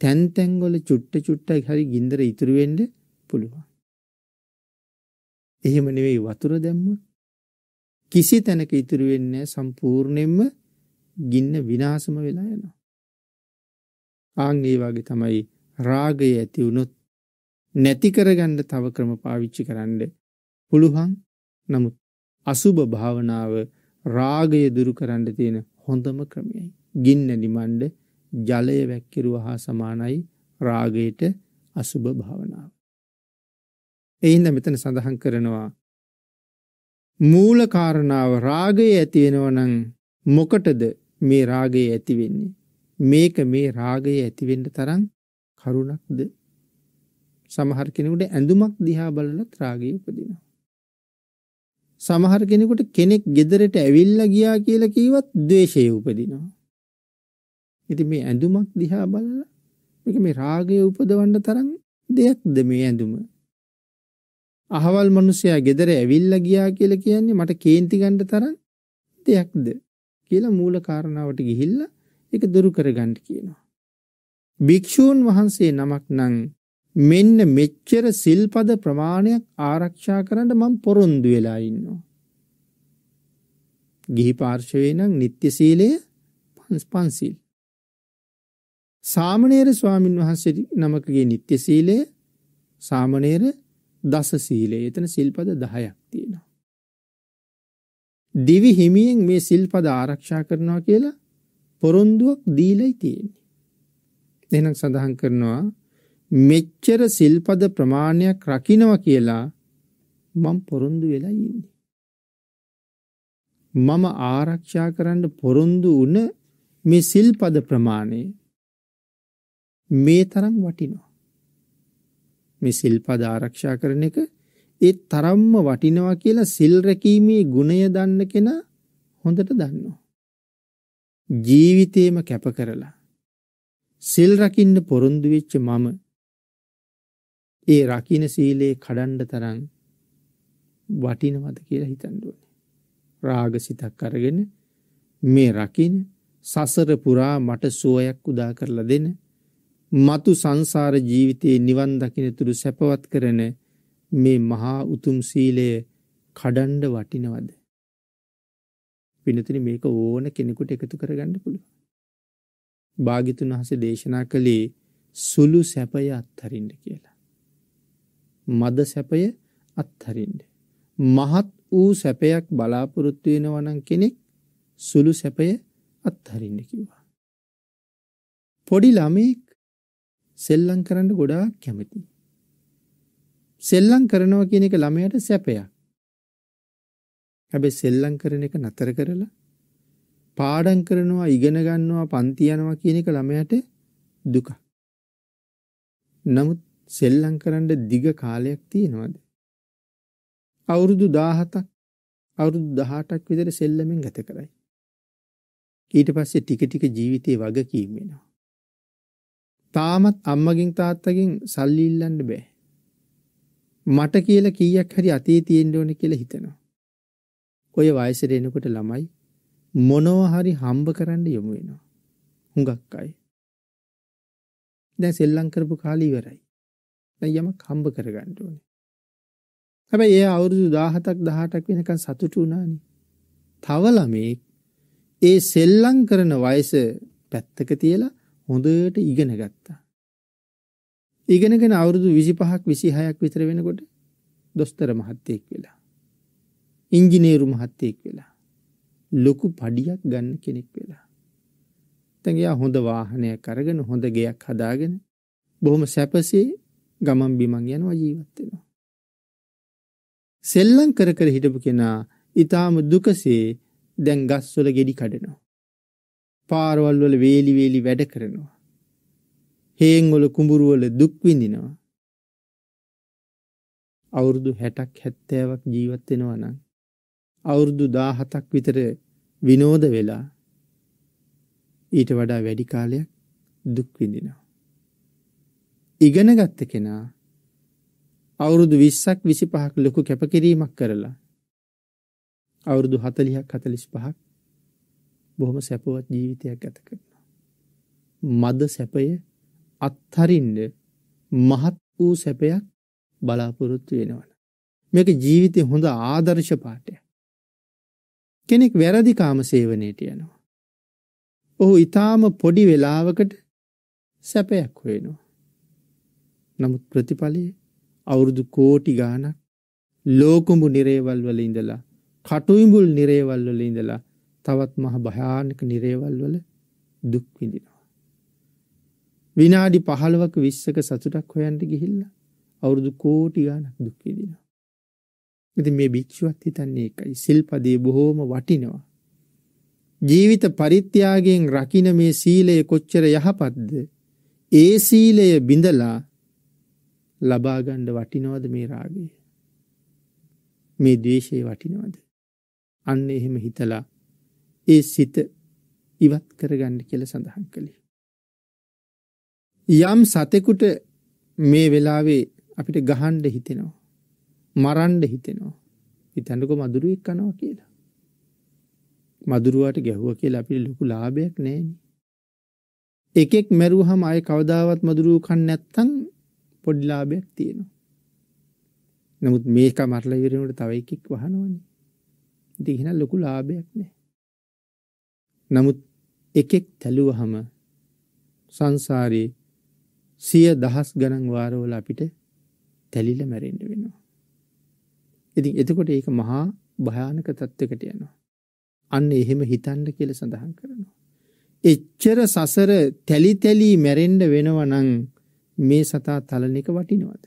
A: තැන් තැන්ගොල චුට්ට චුට්ටයි හරි ගින්දර ඉතුරුවෙන්ඩ පුළුවන්. එහෙම නෙවෙයි වතුර දැම්ම කිසි තැනක ඉතුරු වෙන්නේ සම්පූර්ණයෙන්ම ගින්න විනාශම වෙලා යනවා. ආන් ඒ වගේ තමයි රාගය ඇති වුනොත් නැති කරගන්න තව ක්‍රම පාවිච්චි කරන්න පුළුවන්. නමුත් අසුබ භාවනාව රාගය දුරු කරන්න තියෙන හොඳම ක්‍රමයයි. ගින්න නිමන්ඩ ජලය වැක්කිරුවා හා සමානයි රාගයට අසුබ භාවනාව. එයින්ද මෙතන සඳහන් කරනවා මූල කාරණාව රාගය ඇති වෙනවනම් මොකටද මේ රාගය ඇති වෙන්නේ මේක මේ රාගය ඇති වෙන්න තරම් කරුණක්ද සමහර කෙනෙකුට ඇඳුමක් දිහා බලලත් රාගය උපදිනවා සමහර කෙනෙකුට කෙනෙක් ගෙදරට ඇවිල්ලා ගියා කියලා කීවත් ද්වේෂය උපදිනවා ඉතින් මේ ඇඳුමක් දිහා බලලා මේක මේ රාගය උපදවන්න තරම් දෙයක්ද මේ ඇඳුම අහවල් මිනිස්සයා ගෙදර ඇවිල්ලා ගියා කියලා කියන්නේ මට කේන්ති ගන්න තරම් දෙයක්ද කියලා මූල කාරණාවට ගිහිල්ලා ඒක දුරු කරගන්න කියනවා. භික්ෂූන් වහන්සේ නමක් නම් මෙන්න මෙච්චර සිල්පද ප්‍රමාණයක් ආරක්ෂා කරන්න මම පොරොන්දු වෙලා ඉන්නවා. ගිහි පාර්ශවේ නම් නිත්‍ය සීලය 500. සාමණේර ස්වාමින් වහන්සේ නමකගේ නිත්‍ය සීලය සාමණේර දස සීලේ එතන සිල්පද දහයක් තියෙනවා. දිවි හිමියෙන් මේ සිල්පද ආරක්ෂා කරනවා කියලා පොරොන්දුවක් දීලයි තියෙන්නේ. එහෙනම් සඳහන් කරනවා මෙච්චර සිල්පද ප්‍රමාණයක් රකින්නවා කියලා මම පොරොන්දු වෙලා ඉන්නේ. මම ආරක්ෂා කරන්න පොරොන්දු වුණ මේ සිල්පද ප්‍රමාණය මේ තරම් වටිනවා. මේ සිල්පද ආරක්ෂා කරන එක ඒ තරම්ම වටිනවා කියලා සිල් රැකීමේ ගුණය දන්න කෙනා හොඳට දන්නවා. ජීවිතේම කැප කරලා සිල් රකින්න පොරොන්දු වෙච්ච මම ඒ රකින්න සීලේ කඩන්න තරම් වටිනවද කියලා හිතන්න ඕනේ. රාගසිතක් අරගෙන මේ රකින්න සසර පුරා මට සුවයක් උදා කරලා දෙන මතු සංසාර ජීවිතයේ නිවන් දකිනතුරු සැපවත් කරන මේ මහා උතුම් සීලය කඩන්ඩ වටිනවද. පිනතින මේක ඕන කෙනෙකුට එකතු කරගන්න පුළුව. භාගිතුන් වහස දේශනා කළේ සුළු සැපය අත්හරින්ට කියලා. මද සැපය අත්හරින්ට. මහත් වූ සැපයක් බලාපොරොත්තුවෙන වනන් කෙනෙක් සුළු සැපය අත්හරින්න කිවා. පොඩි ළමෙක් සෙල්ලම් කරන්න ගොඩාක් කැමති. සෙල්ලම් කරනවා කියන එක ළමයට සැපයක්. හැබැයි සෙල්ලම් කරන එක නතර කරලා පාඩම් කරනවා ඉගෙන ගන්නවා පන්ති යනවා කියන එක ළමයට දුක. නමුත් සෙල්ලම් කරන්න දිග කාලයක් තියෙනවද? අවුරුදු 17ක් අවුරුදු 18ක් විතර සෙල්ලමින් ගත කරයි. ඊට පස්සේ ටික ටික ජීවිතේ වගකීම් වෙනවා. තාමත් අම්මගෙන් තාත්තගෙන් සල්ලි ඉල්ලන්න බෑ. මට කියලා කීයක් හරි අතේ තියෙන්න ඕනේ කියලා හිතනවා. ඔය වයසට එනකොට ළමයි මොනව හරි හම්බ කරන්න යොමු වෙනවා. හුඟක් අය. දැන් සෙල්ලම් කරපු කාලේ ඉවරයි. දැන් යමක් හම්බ කරගන්න ඕනේ. හැබැයි ඒ අවුරුදු 17ක් 18ක් වෙනකන් සතුටු වුණානේ. තව ළමෙක් ඒ සෙල්ලම් කරන වයස පැත්තක තියලා හොඳට ඉගෙන ගත්තා. ඉගෙනගෙන අවුරුදු 25ක් 26ක් විතර වෙනකොට දොස්තර මහත්තයෙක් වෙලා ඉංජිනේරු මහත්තයෙක් වෙලා ලොකු පඩියක් ගන්න කෙනෙක් වෙලා. දැන් එයා හොඳ වාහනයක් අරගෙන හොඳ ගෙයක් හදාගෙන බොහොම සැපසේ ගමන් බිමන් යනවා ජීවත් වෙනවා. සෙල්ලම් කර කර හිටපු කෙනා ඊටාම දුකසේ දැන් ගස්වල ගෙඩි කඩනවා. පාරවල් වල වේලි වේලි වැඩ කරනවා. හේන් වල කුඹුරු වල දුක් විඳිනවා. අවුරුදු 60ක් 70ක් ජීවත් වෙනවා නම් අවුරුදු 17ක් විතර විනෝද වෙලා ඊට වඩා වැඩි කාලයක් දුක් විඳිනවා. ඉගෙනගත්ත කෙනා අවුරුදු 20ක් 25ක් ලොකු කැපකිරීමක් කරලා අවුරුදු 40ක් 45ක් බොහොම සැපවත් ජීවිතයක් ගත කරනවා. මද සැපය අත්හරින්ඩ මහත් වූ සැපයක් බලාපොරොත්තු වෙනවන. මේක ජීවිතය හොඳ ආදර්ශ පාටය. කෙනෙක් වැරදිකාම සේවනයට යනවා. ඔහු ඉතාම පොඩි වෙලාවකට සැපයක් හොයෙනවා. නමුත් ප්‍රතිඵලයේ අවුරුදු කෝටි ගානක් ලෝකුඹු නිරේවල් වල ඉඳලා කටුයිඹුල් නිරේවල් වල ඉඳලා තවත් මහ භයානක නිරේවල් වල දුක් විඳිනවා. විනාඩි 15ක 20ක සතුටක් හොයන්න ගිහිල්ලා අවුරුදු කෝටි ගාණක් දුක් විඳිනවා. ඉතින් මේ භික්ෂුවත් හිතන්නේ ඒකයි. සිල්පදේ බොහෝම වටිනවා. ජීවිත පරිත්‍යාගයෙන් රකින්න මේ සීලය කොච්චර යහපත්ද? ඒ සීලය බිඳලා ලබා ගන්න වටිනවද මේ රාගය? මේ ද්වේෂය වටිනවද? අන්න එහෙම හිතලා ඒ සිත ඉවත් කරගන්න කියල සඳහන් කළේ. යම් සතෙකුට මේ වෙලාවේ අපිට ගහන්ඩ හිතෙනවා. මරන්ඩ හිතෙනවා. හිතන්නකො මදුරුවෙක් කනවා කියලා. මදුරුවට ගැහුව කියලා අපිට ලොකු ලාභයක් නෑන. එකෙක් මැරුහම අය කවදාවත් මදුරුව කන්න නැත්තං පොඩි ලාභයක් තියෙනවා. නමුත් මේක මරලා ඉවරනට තව එකෙක් වහනවනේ. ඉතින් එහෙනම් ලොකු ලාභයක් නෑ. නමුත් එකෙක් තැළුවහම සංසාරයේ සිය දහස් ගණන් වාරවල අපිට තැලිල මැරෙන්ඩ වෙනවා. ඉතින් එතකොට ඒක මහා භයානක තත්ත්වකට යනවා. අන්න එහෙම හිතන්ඩ කියල සඳහන් කරනවා. එච්චර සසර තැලි තැලී මැරෙන්ඩ වෙනවනං මේ සතා තලන එක වටිනවද.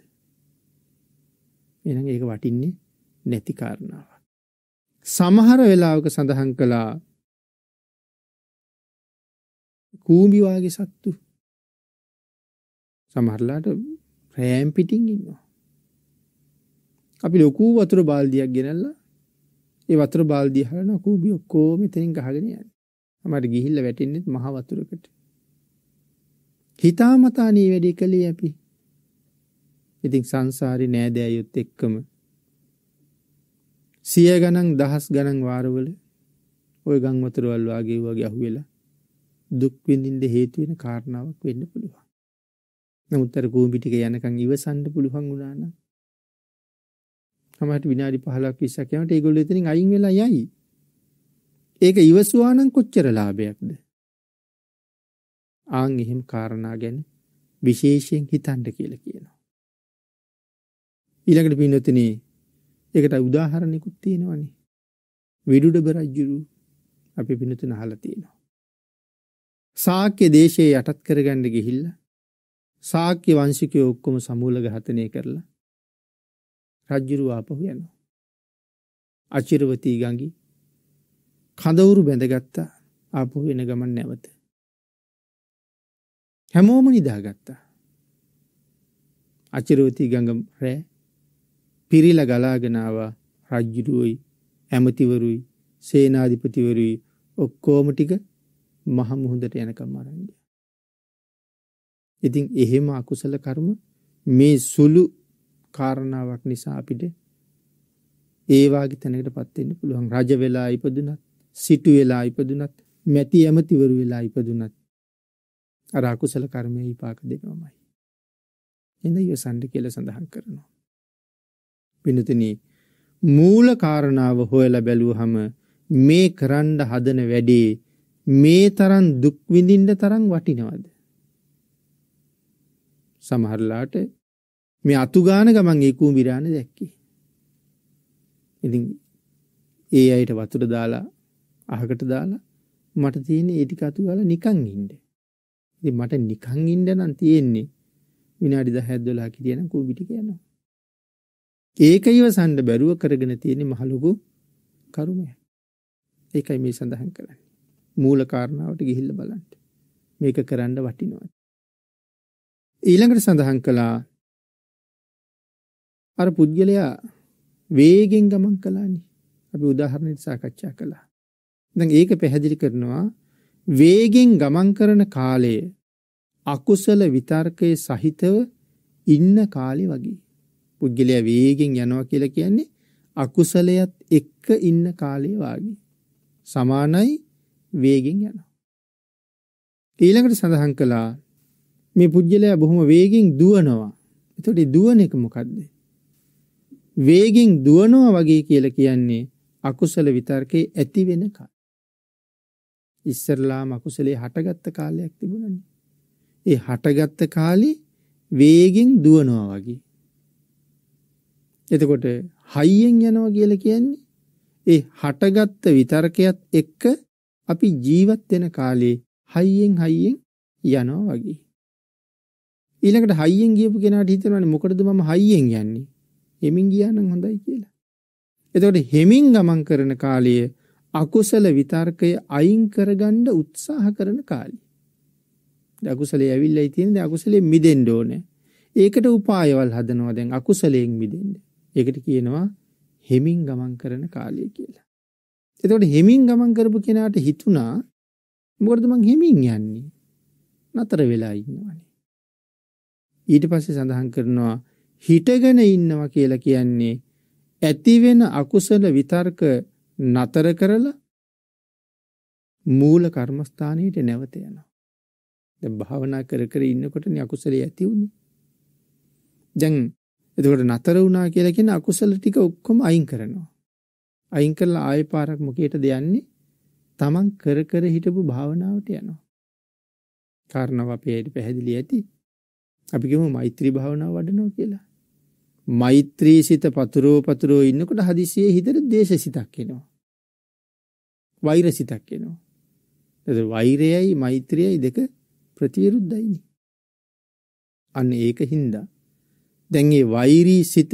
A: එන ඒක වටින්නේ නැති කාරණාවක්. සමහර වෙලාවක සඳහන් කලා කූඹි වාගේ සත්තු. සමහරලාට රෑම් පිටින් ඉන්නවා. අපි ලොකු වතුර බාල්දියක් ගෙනල්ලා ඒ වතුර බාල්දිය හරන කූඹි ඔක්කොම එතනින් ගහගෙන යනවා. අපට ගිහිල්ලා වැටෙන්නේ මහ වතුරකට. හිතාමතා නී වැඩි කලේ අපි. ඉතින් සංසාරේ නෑදෑයොත් එක්කම සිය ගණන් දහස් ගණන් වාරවල ওই ගම් වතුර වල් වාගේ වගේ අහුවෙලා දුක් විඳින්න හේතු වෙන කාරණාවක් වෙන්න පුළුවන්. නමුත් අර කූඹි ටික යනකම් ඉවසන්න පුළුවන් වුණා නම් සමහරට විනාඩි 15ක් 20ක් යනකොට ඒගොල්ලෝ එතනින් අයින් වෙලා යයි. ඒක ඉවසුවා නම් කොච්චර ලාභයක්ද? ආන් එහෙම කාරණා ගැන විශේෂයෙන් හිතන්න කියලා කියනවා. ඊළඟට පින්නොතනේ ඒකට උදාහරණයකුත් තියෙනවනේ. විදුඩබ රජුරු අපි පින්නතුන අහලා තියෙනවා. සාක්‍ය දේශයේ යටත් කරගන්න ගිහිල්ල සාක්‍ය වංශිකය ඔක්කොම සමූල ඝාතනය කරලා රජ්ජුරු ආපහු යනවා. අචිරවතී ගඟි කඳවුරු බැඳගත්තා ආපහු එන ගමන් නැවත. හැමෝම නිදාගත්තා. අචිරවතී ගඟ රෑ පිරිල ගලාගෙනාව රජ්ජුරුවයි ඇමතිවරුයි සේනාධිපතිවරුයි ඔක්කෝම ටික මහ මුහුදට යනකම් අරන් ගියා. ඉතින් එහෙම අකුසල කර්ම මේ සුළු කාරණාවක් නිසා අපිට ඒ වගේ තැනකටපත් වෙන්න පුළුවන්. රජ වෙලා ඉපදුනත්, සිටු වෙලා ඉපදුනත්, මැති ඇමතිවරු වෙලා ඉපදුනත් අර අකුසල කර්මයේ විපාක දෙනවමයි. එඳ යසන්ඩ කියලා සඳහන් කරනවා. පිනතුනි මූල කාරණාව හොයලා බැලුවහම මේ කරන්න හදන වැඩේ මේ තරම් දුක් විඳින්න තරම් වටිනවද? සමහරලාට මේ අතුගාන ගමන් ඒ කුඹිරාන දැක්කේ. ඉතින් ඒ අයට වතුර දාලා අහකට දාලා මට තියෙන ඒ ටික අතුගාලා නිකන් ඉන්න. ඉතින් මට නිකන් ඉන්න නම් තියෙන්නේ විනාඩි 10 12 කිරියනම් කුඹි ටික යනවා. ඒක ඉවසන්න බැරුව කරගෙන තියෙන මහ ලොකු කර්මයක්. ඒකයි මේ සඳහන් කරන්නේ. මූලකාරණාවට ගිහිල්ල බලන්ට මේක කරන්න වටිනවා. ඊළඟට සඳහන් කළා අර පුද්ගලයා වේගෙන් ගමන් කලානි අපි උදාහරණයට සාකච්ඡා කළා. දැන් ඒක පැහැදිලි කරනවා වේගෙන් ගමන් කරන කාලය අකුසල විතර්කයේ සහිතව ඉන්න කාලේ වගේ. පුද්ගලයා වේගෙන් යනවා කියලා කියන්නේ අකුසලයත් එක්ක ඉන්න කාලේ වාගේ. සමානයි වේගෙන් යනවා. ඊළඟට සඳහන් කළා මේ පුජ්‍යලයා බොහොම වේගෙන් දුවනවා. එතකොට දුවන එක මොකද්ද? වේගෙන් දුවනවා වගේ කියලා කියන්නේ අකුසල විතර්කේ ඇති වෙන කාලය. ඉස්සරලාම අකුසලේ හටගත්ත කාලයක් තිබුණනේ. ඒ හටගත්ත කාලේ වේගෙන් දුවනවා වගේ. එතකොට හයියෙන් යනවා කියලා කියන්නේ ඒ හටගත්ත විතර්කයත් එක්ක අපි ජීවත් වෙන කාලේ හයියෙන් හයියෙන් යනවා වගේ. ඊළඟට හයියෙන් ගියපු කෙනාට හිතෙනවානේ මොකටද මම හයියෙන් යන්නේ? හෙමින් ගියා නම් හොඳයි කියලා. එතකොට හෙමින් ගමන් කරන කාලය අකුසල විතර්කය අයින් කරගන්න උත්සාහ කරන කාලය. අකුසලයේ ඇවිල්ලායි තියෙන්නේ අකුසලයේ මිදෙන්න ඕනේ. ඒකට උපායවල් හදනවා දැන් අකුසලයෙන් මිදෙන්න. ඒකට කියනවා හෙමින් ගමන් කරන කාලය කියලා. එතකොට හෙමින් ගමන් කරපු කෙනාට හිතුණා මොකටද මං හෙමින් යන්නේ? නතර වෙලා ඉන්නවනේ. ඊට පස්සේ සඳහන් කරනවා හිටගෙන ඉන්නවා කියලා කියන්නේ ඇති වෙන අකුසල විතර්ක නතර කරලා මූල කර්මස්ථානයට නැවත යනවා. දැන් භාවනා කර කර ඉන්නකොටනේ අකුසලයේ ඇති උනේ. දැන් එතකොට නතර වුණා කියලා කියන අකුසල ටික ඔක්කොම අයින් කරනවා. අයින් කරලා ආයෙ පාරක් මොකේටද යන්නේ? Taman කර කර හිටපු භාවනාවට යනවා. කාරණාව අපේ ඇයිද පැහැදිලි ඇති. අපි කියමු මෛත්‍රී භාවනාව වඩනවා කියලා. මෛත්‍රී සිත පතුරෝ පතුරෝ ඉන්නකොට හදිසියෙ හිතට දේශසිතක් එනවා. වෛරසිතක් එනවා. එතකොට වෛරයයි මෛත්‍රියයි දෙක ප්‍රතිවිරුද්ධයිනේ. අන්න ඒක හින්දා දැන් මේ වෛරී සිත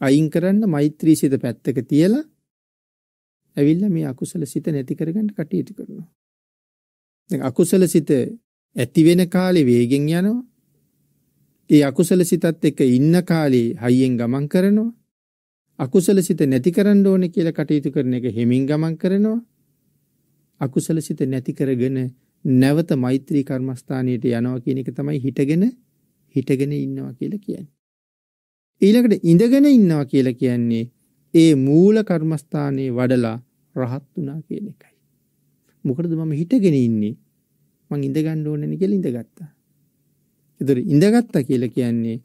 A: අයින් කරන්න මෛත්‍රී සිත පැත්තක තියලා ඇවිල්ලා මේ අකුසල සිත නැති කරගන්න කටයුතු කරනවා. දැන් අකුසල සිත ඇති වෙන කාලේ වේගෙන් යනවා. ඒ අකුසල සිතත් එක්ක ඉන්න කාලේ හයියෙන් ගමන් කරනවා. අකුසල සිත නැති කරන්න ඕනේ කියලා කටයුතු කරන එක හිමින් ගමන් කරනවා. අකුසල සිත නැති කරගෙන නැවත මෛත්‍රී කර්මස්ථානයට යනවා කියන එක තමයි හිටගෙන හිටගෙන ඉන්නවා කියලා කියන්නේ. ඊළඟට ඉඳගෙන ඉන්නවා කියලා කියන්නේ ඒ මූල කර්මස්ථානයේ වඩලා රහත් වුණා කියන එකයි. මොකටද මම හිටගෙන ඉන්නේ? මං ඉඳ ගන්න ඕනේ නේ කියලා ඉඳගත්තා. ඒතර ඉඳගත්තා කියලා කියන්නේ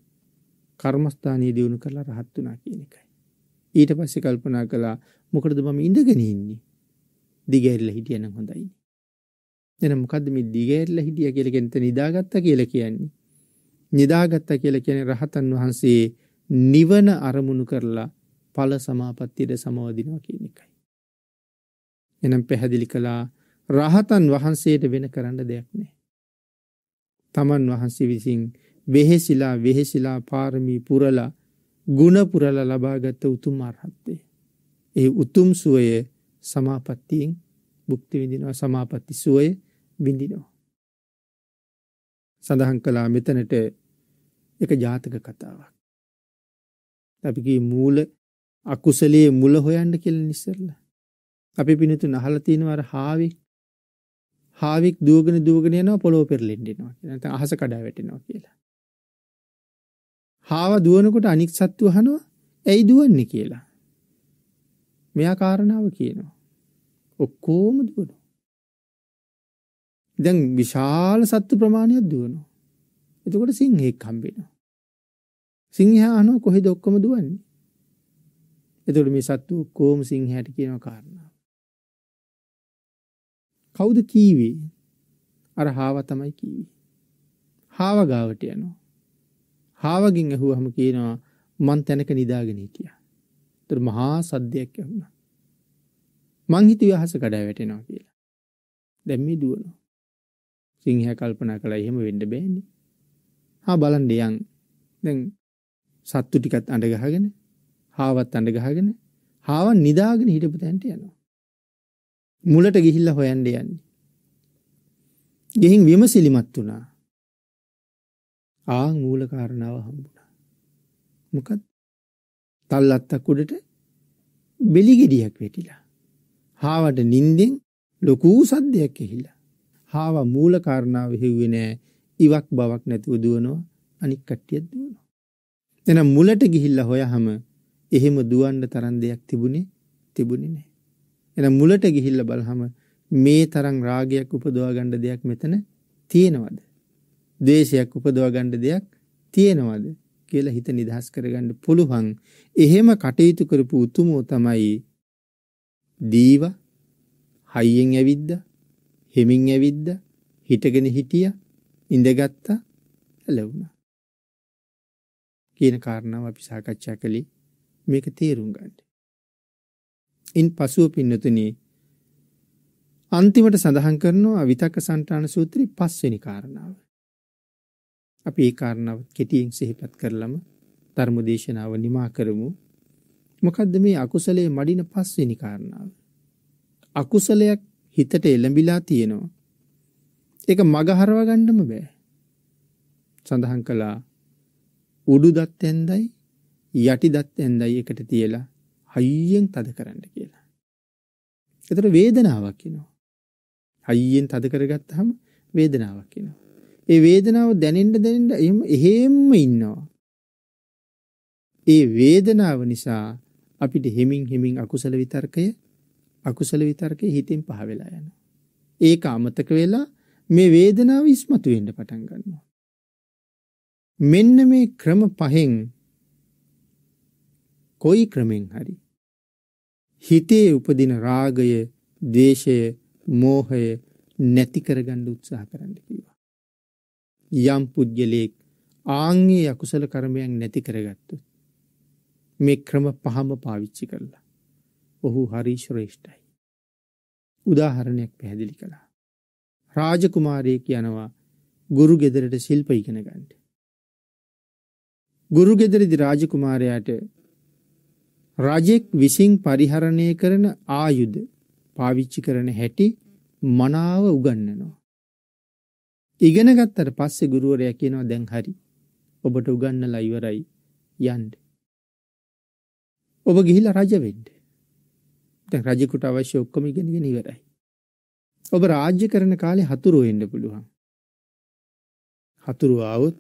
A: කර්මස්ථානයේ දියුණු කරලා රහත් වුණා කියන එකයි. ඊට පස්සේ කල්පනා කළා මොකටද මම ඉඳගෙන ඉන්නේ? දිගහැරිලා හිටියනම් හොඳයි. එහෙනම් මොකද්ද මේ දිගහැරිලා හිටියා කියලා කියන්නේ නිදාගත්තා කියලා කියන්නේ. නිදාගත්තා කියලා කියන්නේ රහතන් වහන්සේ නිවන අරමුණු කරලා පල සමාපත්තියට සමවදිනවා කියන එකයි. එනම් පැහැදිලි කළා රහතන් වහන්සේට වෙන කරන්න දෙයක් නෑ. තමන් වහන්සේ විසින් වෙහෙසිලා වෙහෙසිලා පාරමී පුරලා ගුණපුරල ලබාගත්ත උතුම් අර්හත්තේ. ඒ උතුම් සුවය සමාපත්තියෙන් බුක්ති විඳිනවා සමාපත්ති සුවය විඳිනවා. සඳහන් කලා මෙතනට එක ජාතක කතාවක්. අපි මූල අකුසලයේ මුල හොයන්න කියලා ඉස්සෙල්ලා. අපි පිනතුන් අහලා තියෙනවා අර හාවික් හාවික් දුවගෙන දුවගෙන යනවා පොළොව පෙරලෙන්න එනවා කියලා. නැත්නම් අහස කඩා වැටෙනවා කියලා. හාව දුවනකොට අනික් සත්තු අහනවා ඇයි දුවන්නේ කියලා. මෙයා කාරණාව කියනවා. ඔක්කොම දුවනවා. දැන් විශාල සත්තු ප්‍රමාණයක් දුවනවා. එතකොට සිංහෙක් හම්බෙනවා. සිංහයා අහනවා කොහෙද ඔක්කොම දුවන්නේ? එතකොට මේ සත්තු ඔක්කොම සිංහයාට කියනවා කාරණාව. කවුද කීවේ? අර හාව තමයි කීවේ. හාව ගාවට යනවා. හාවගෙන් ඇහුවහම කියනවා මං තැනක නිදාගෙන හිටියා. ඒතර මහා සද්දයක් ඇහුණා. මං හිතුවේ අහස කඩා වැටෙනවා කියලා. දැන් මේ දුවනවා. සිංහයා කල්පනා කළා එහෙම වෙන්න බෑනේ. හා බලන්න යන්. දැන් සත්තු ටිකත් අඬ ගහගෙන හාවත් අඬ ගහගෙන හාවන් නිදාගෙන හිටපු තැන්ට යනවා. මුලට ගිහිල්ලා හොයන්න යන්නේ. ගෙහින් විමසිලිමත් වුණා. ආන් මූල කාරණාව හම්බුණා. මොකක්ද? තල්ලත්තක් උඩට බෙලි ගෙඩියක් වැටිලා. හාවට නිින්දෙන් ලොකු සද්දයක් ඇහිලා. හාව මූල කාරණාව හෙව්වේ නෑ. ඉවක් බවක් නැතුව දුවනවා. අනික් කට්ටියත් දුවනවා. එහෙනම් මුලට ගිහිල්ලා හොයහම එහෙම දුවන්න තරම් දෙයක් තිබුණේ තිබුණේ නැහැ. එහෙනම් මුලට ගිහිල්ලා බලහම මේ තරම් රාගයක් උපදවා ගන්න දෙයක් මෙතන තියෙනවද? ද්වේෂයක් උපදවා ගන්න දෙයක් තියෙනවද කියලා හිත නිදහස් කරගන්න පුළුවන්. එහෙම කටයුතු කරපු උතුමෝ තමයි දීව හයියෙන් ඇවිද්දා, හෙමින් ඇවිද්දා, හිටගෙන හිටියා, ඉඳගත්තා, ඇලවුණා. කියන කාරණාව අපි සාකච්ඡා කළේ මේක තේරුම් ගන්න. ඉන් පසුව පින්නතුනේ අන්තිමට සඳහන් කරනවා විතක්ක සන්ටාන සූත්‍රයේ පස්වෙනි කාරණාව. අපි ඒ කාරණාව කෙටියෙන් සිහිපත් කරලම ධර්මදේශනාව නිමා කරමු. මොකද්ද මේ අකුසලයේ මඩින පස්වෙනි කාරණාව? අකුසලයක් හිතට එළඹිලා තියෙනවා. ඒක මග හරවා ගන්නම බෑ. සඳහන් කළා උඩු දත් ඇන්දයි යටි දත් ඇන්දයි එකට තියලා හයියෙන් තද කරන්න කියලා. එතකොට වේදනාවක් එනවා. හයියෙන් තද කරගත්තාම වේදනාවක් එනවා. ඒ වේදනාව දැනෙන්න දැනෙන්න එහෙම එහෙම්ම ඉන්නවා. ඒ වේදනාව නිසා අපිට හෙමින් හෙමින් අකුසල විතර්කය අකුසල විතර්කය හිතින් පහ වෙලා යනවා. ඒක අමතක වෙලා මේ වේදනාව ඉස්මතු වෙන්න පටන් ගන්නවා. මෙන්න මේ ක්‍රම පහෙන් කොයි ක්‍රමෙන් හරි හිතේ උපදින රාගය, ද්වේෂය, මෝහය නැති කරගන්න උත්සාහ කරන්න කිව්වා. යම් පුද්ගලයෙක් ආන්ගේ අකුසල කර්මයන් නැති කරගත්තොත් මේ ක්‍රම පහම පාවිච්චි කරලා ඔහු හරි ශ්‍රේෂ්ඨයි. උදාහරණයක් පැහැදිලි කළා. රාජකුමාරයෙක් යනවා ගුරු ගෙදරට ශිල්ප ඉගෙන ගන්න. ගුරුගෙදරදි රාජකුමාරයාට රජෙක් විසින් පරිහරණය කරන ආයුධ පාවිච්චි කරන හැටි මනාව උගන්වනවා. ඉගෙන ගත්තට පස්සේ ගුරුවරයා කියනවා දැන් හරි. ඔබට උගන්වලා ඉවරයි යන්න. ඔබ ගිහිල්ලා රජ වෙන්න. දැන් රජෙකුට අවශ්‍ය ඔක්කොම ඉගෙනගෙන ඉවරයි. ඔබ රාජ්‍ය කරන කාලේ හතුරු වෙන්න පුළුවන්. හතුරු ආවොත්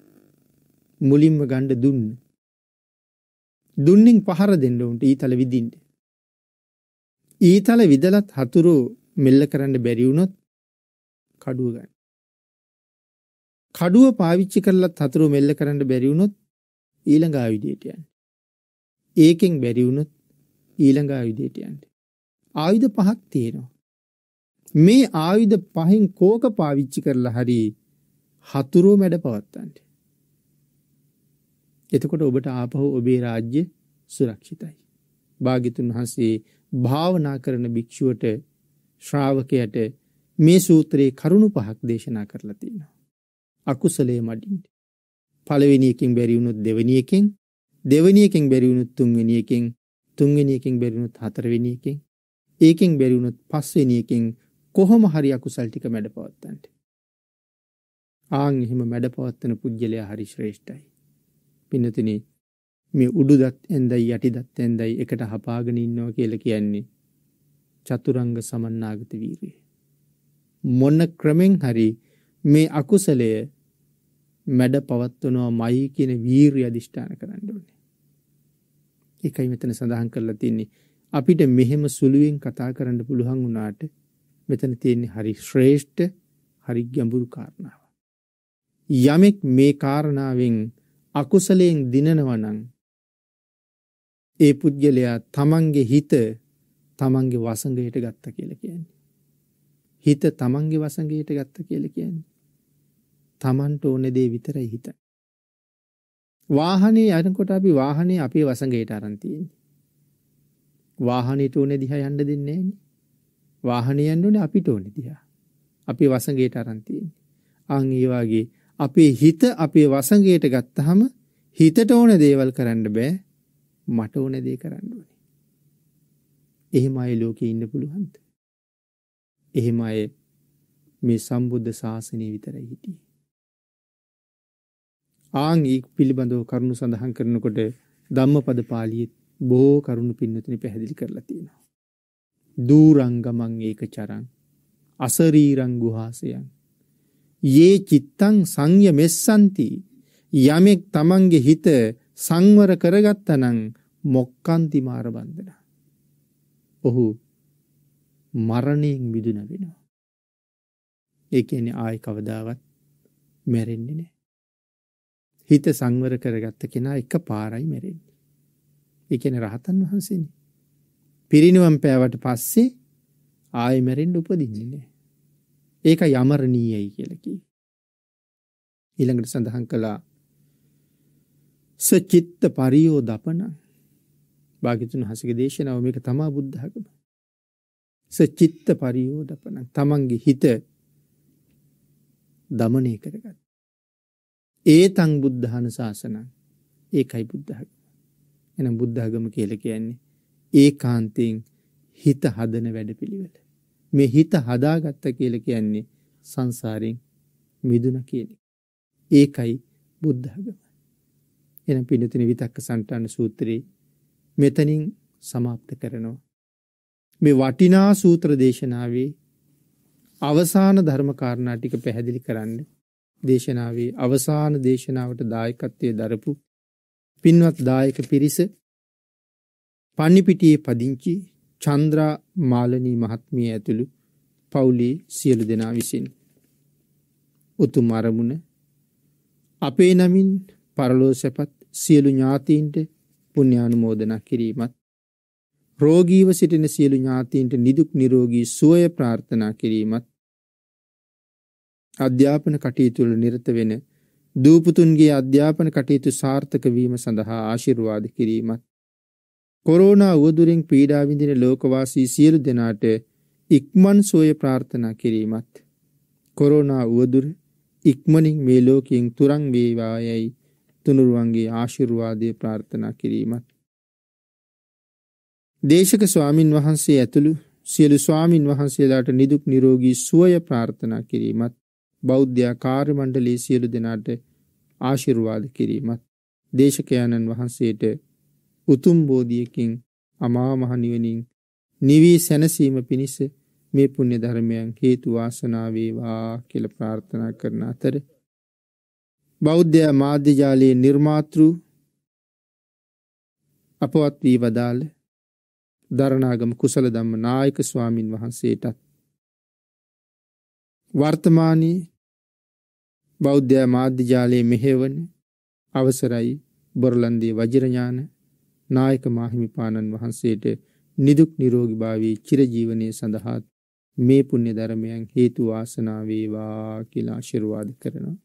A: මුලින්ම ගණ්ඩ දුන්න. දුන්නෙන් පහර දෙන්න උන්ට ඊතල විදින්ට. ඊතල විදලත් හතුරු මෙල්ල කරන්න බැරිවුණොත් කඩුව ගන්න. කඩුව පාවිච්චි කරලත් හතුරු මෙල්ල කරන්න බැරිවුණොත් ඊළඟ ආයුධයට යන්න. ඒකෙන් බැරිවුණොත් ඊළඟ ආයුධයට යන්න. ආයුධ පහක් තියෙනවා. මේ ආයුධ පහෙන් කෝක පාවිච්චි කරලා හරි හතුරු මැඩ පවත්තන්ට. එතකොට ඔබට ආපහු ඔබේ රාජ්‍ය සුරක්ෂිතයි. භාගිතුන් වහන්සේ භාවනා කරන භික්ෂුවට ශ්‍රාවකයට මේ සූත්‍රයේ කරුණු පහක් දේශනා කරලා තියෙනවා. අකුසලයේ මඩින්ට. පළවෙනි එකෙන් බැරි වුණොත් දෙවෙනි එකෙන්, දෙවෙනි එකෙන් බැරි වුණොත් තුන්වෙනි එකෙන්, තුන්වෙනි එකෙන් බැරි වුණොත් හතරවෙනි එකෙන්, ඒකෙන් බැරි වුණොත් පස්වෙනි එකෙන් කොහොම හරි අකුසල් ටික මැඩපවත්තන්ට. ආන් එහෙම මැඩපවත්තන පුජ්‍යලයා හරි ශ්‍රේෂ්ඨයි. පින්නතිනේ මේ උඩුදත් ඇන්දයි යටිදත් ඇන්දයි එකට හපාගෙන ඉන්නවා කියලා කියන්නේ චතුරංග සමන්නාගත වීරිය. මොන ක්‍රමෙන් හරි මේ අකුසලය මැඩ පවත්වනවා මයි කියන වීරිය අදිෂ්ඨාන කරන්න ඕනේ. එකයි මෙතන සඳහන් කරලා තින්නේ අපිට මෙහෙම සුළුවෙන් කතා කරන්න පුළුවන් වුණාට මෙතන තියෙන්නේ හරි ශ්‍රේෂ්ඨ හරි ගැඹුරු කාරණාව. යමෙක් මේ කාරණාවෙන් අකුසලයෙන් දිනනවනම් ඒ පුද්ගලයා තමන්ගේ හිත තමන්ගේ වසඟයට ගත්ත කියලා කියන්නේ. හිත තමන්ගේ වසඟයට ගත්ත කියලා කියන්නේ. තමන්ට ඕනේ දේ විතරයි හිතයි. වාහනේ යනකොට අපි වාහනේ අපේ වසඟයට අරන් තියෙන්නේ. වාහනේට ඕනේ දිහා යන්න දෙන්නේ නැහැනේ. වාහනේ යන්න ඕනේ අපිට ඕනේ දිහා. අපේ වසඟයට අරන් තියෙන්නේ. ආන් ඒ වගේ අපේ හිත අපේ වසඟයට ගත්තහම හිතට ඕන දේවල් කරන්න බෑ මට ඕන දේ කරන්න ඕනේ. එහෙම අය ලෝකේ ඉන්න පුළුවන්ද? එහෙම අය මේ සම්බුද්ධ ශාසනය විතරයි හිටියේ. ආන් ඊක් පිළිබඳව කරුණු සඳහන් කරනකොට ධම්මපද පාළියේ බොහෝ කරුණු පින්නතුනි පැහැදිලි කරලා තියෙනවා. දූරංගමං ඒක චරං අසරීරං ගුහාසයන් යේ චිත්තං සංයමෙස්සන්ති යමෙක් තමන්ගේ හිත සංවර කරගත්තනම් මොක්කාන්ති මාර බන්ධන. ඔහු මරණයෙන් මිදුන වෙනවා. ඒ කියන්නේ ආයි කවදාවත් මැරෙන්නේ නැහැ. හිත සංවර කරගත්ත කෙනා එක පාරයි මැරෙන්නේ. ඒ කියන්නේ රහතන් වහන්සේනේ. පිරිනිවන් පෑවට පස්සේ ආයි මැරෙන්න උපදින්නේ නැහැ. ඒක යමරණීයයි කියලා කිව්වේ. ඊළඟට සඳහන් කළා සචිත්ත පරියෝදපන භාග්‍යතුන් හසගේ දේශනාව මේක තමා බුද්ධ학ම සචිත්ත පරියෝදපන තමන්ගේ හිත දමණය කරගත් ඒතං බුද්ධහන ශාසනං ඒකයි බුද්ධ학ම එහෙනම් බුද්ධ학ම කියලා කියන්නේ ඒකාන්තයෙන් හිත හදන වැඩපිළිවෙල මේ හිත හදාගත්ත කියලා කියන්නේ සංසාරයෙන් මිදුණ කියන එක. ඒකයි බුද්ධ ධර්ම. එනම් පින්නතින විතක්ක සම්ප්‍රාණ සූත්‍රයේ මෙතනින් સમાપ્ત කරනවා. මේ වටිනා සූත්‍ර දේශනාවේ අවසාන ධර්ම කාරණා ටික පැහැදිලි කරන්න දේශනාවේ අවසාන දේශනාවට දායකත්වයේ දරපු පින්වත් දායක පිරිස පන්නිපිටියේ පදිංචි චන්ද්‍රා මාලනී මහත්මිය ඇතුළු පවුලේ සියලු දෙනා විසින්. උතුම් අරමුණ අපේ නමින් පරලෝ සැපත් සියලු ඥාතීන්ට පුුණ්‍යානුමෝදන කිරීමත්. රෝගීව සිටින සියලු ඥාතීන්ට නිදුක් නිරෝගී සුවය ප්‍රාර්ථනා කිරීමත්. අධ්‍යාපන කටයුතුළ නිරත වෙන දූපුතුන්ගේ අධ්‍යාපන කටයුතු සාර්ථක වීම සඳහා ආශිර්වාද කිරීමත්. කොරෝනා වදුරින් පීඩා විඳින ලෝකවාසී සියලු දෙනාට ඉක්මන් සුවය ප්‍රාර්ථනා කිරීමත් කොරෝනා වදුර ඉක්මනින් මේ ලෝකයෙන් තුරන් වේවායයි තුනුරුවන්ගේ ආශිර්වාදය ප්‍රාර්ථනා කිරීමත් දේශක ස්වාමින් වහන්සේ ඇතුළු සියලු ස්වාමින් වහන්සේලාට නිදුක් නිරෝගී සුවය ප්‍රාර්ථනා කිරීමත් බෞද්ධයා කාර්ය මණ්ඩලයේ සියලු දෙනාට ආශිර්වාද කිරීමත් දේශකයන්න් වහන්සේට උතුම් බෝධියකින් අමා මහ නිවනින් නිවි සැනසීම පිණිස මේ පුණ්‍ය ධර්මයන් හේතු වාසනා වේවා කියලා ප්‍රාර්ථනා කරන අතර බෞද්ධ මාධ්‍ය ජාලයේ නිර්මාතෘ අපවත් වී වදාළ දරණාගම කුසල ධම්ම නායක ස්වාමින් වහන්සේටත් වර්තමානයේ බෞද්ධ මාධ්‍ය ජාලයේ මෙහෙවන අවසරයි බොරලන්දේ වජිරඥාන නායක මාහිමිපාණන් වහන්සේට නිදුක් නිරෝගී භාවී චිරජීවනයේ සඳහාත් මේ පුණ්‍ය ධර්මයන් හේතු වාසනා වේවා කියලා ආශිර්වාද කරනවා.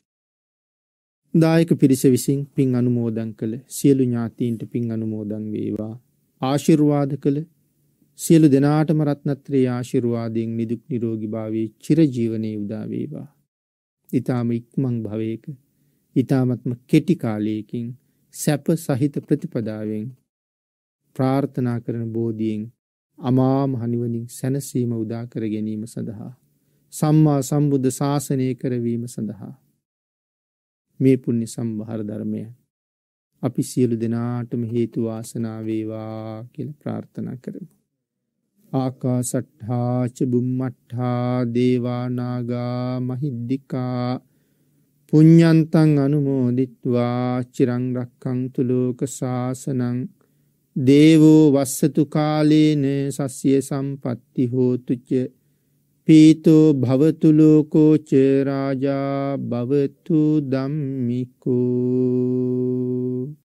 A: දායක පිරිස විසින් පින් අනුමෝදන් කළ සියලු ඥාතීන්ට පින් අනුමෝදන් වේවා. ආශිර්වාද කළ සියලු දෙනාටම රත්නත්‍රයේ ආශිර්වාදයෙන් නිදුක් නිරෝගී භාවී චිරජීවනයේ උදා වේවා. ඊ타ම ඉක්මන් භවයක ඊ타මත්ම කෙටි කාලයකින් සැප සහිත ප්‍රතිපදාවෙන් ප්‍රාර්ථනා කරන බෝධියෙන් අමා මහ නිවනින් සැනසීම උදා කර ගැනීම සඳහා සම්මා සම්බුද්ධ ශාසනය කරවීම සඳහා මේ පුණ්‍ය සම්භාර ධර්මය අපි සියලු දෙනාටම හේතු වාසනා වේවා කියලා ප්‍රාර්ථනා කරමු. ආකාසට්ඨා ච බුම්මට්ඨා දේවා නාග මහිද්దికා පුඤ්ඤන්තං අනුමෝදිත්වා චිරං රක්ඛන්තු ලෝක ශාසනං දේවෝ වස්සතු කාලේන සස්්‍යය සම්පත්ති හෝතුච පීතෝ භවතු ලෝකෝ ච රාජා භවතු ධම්මිකෝ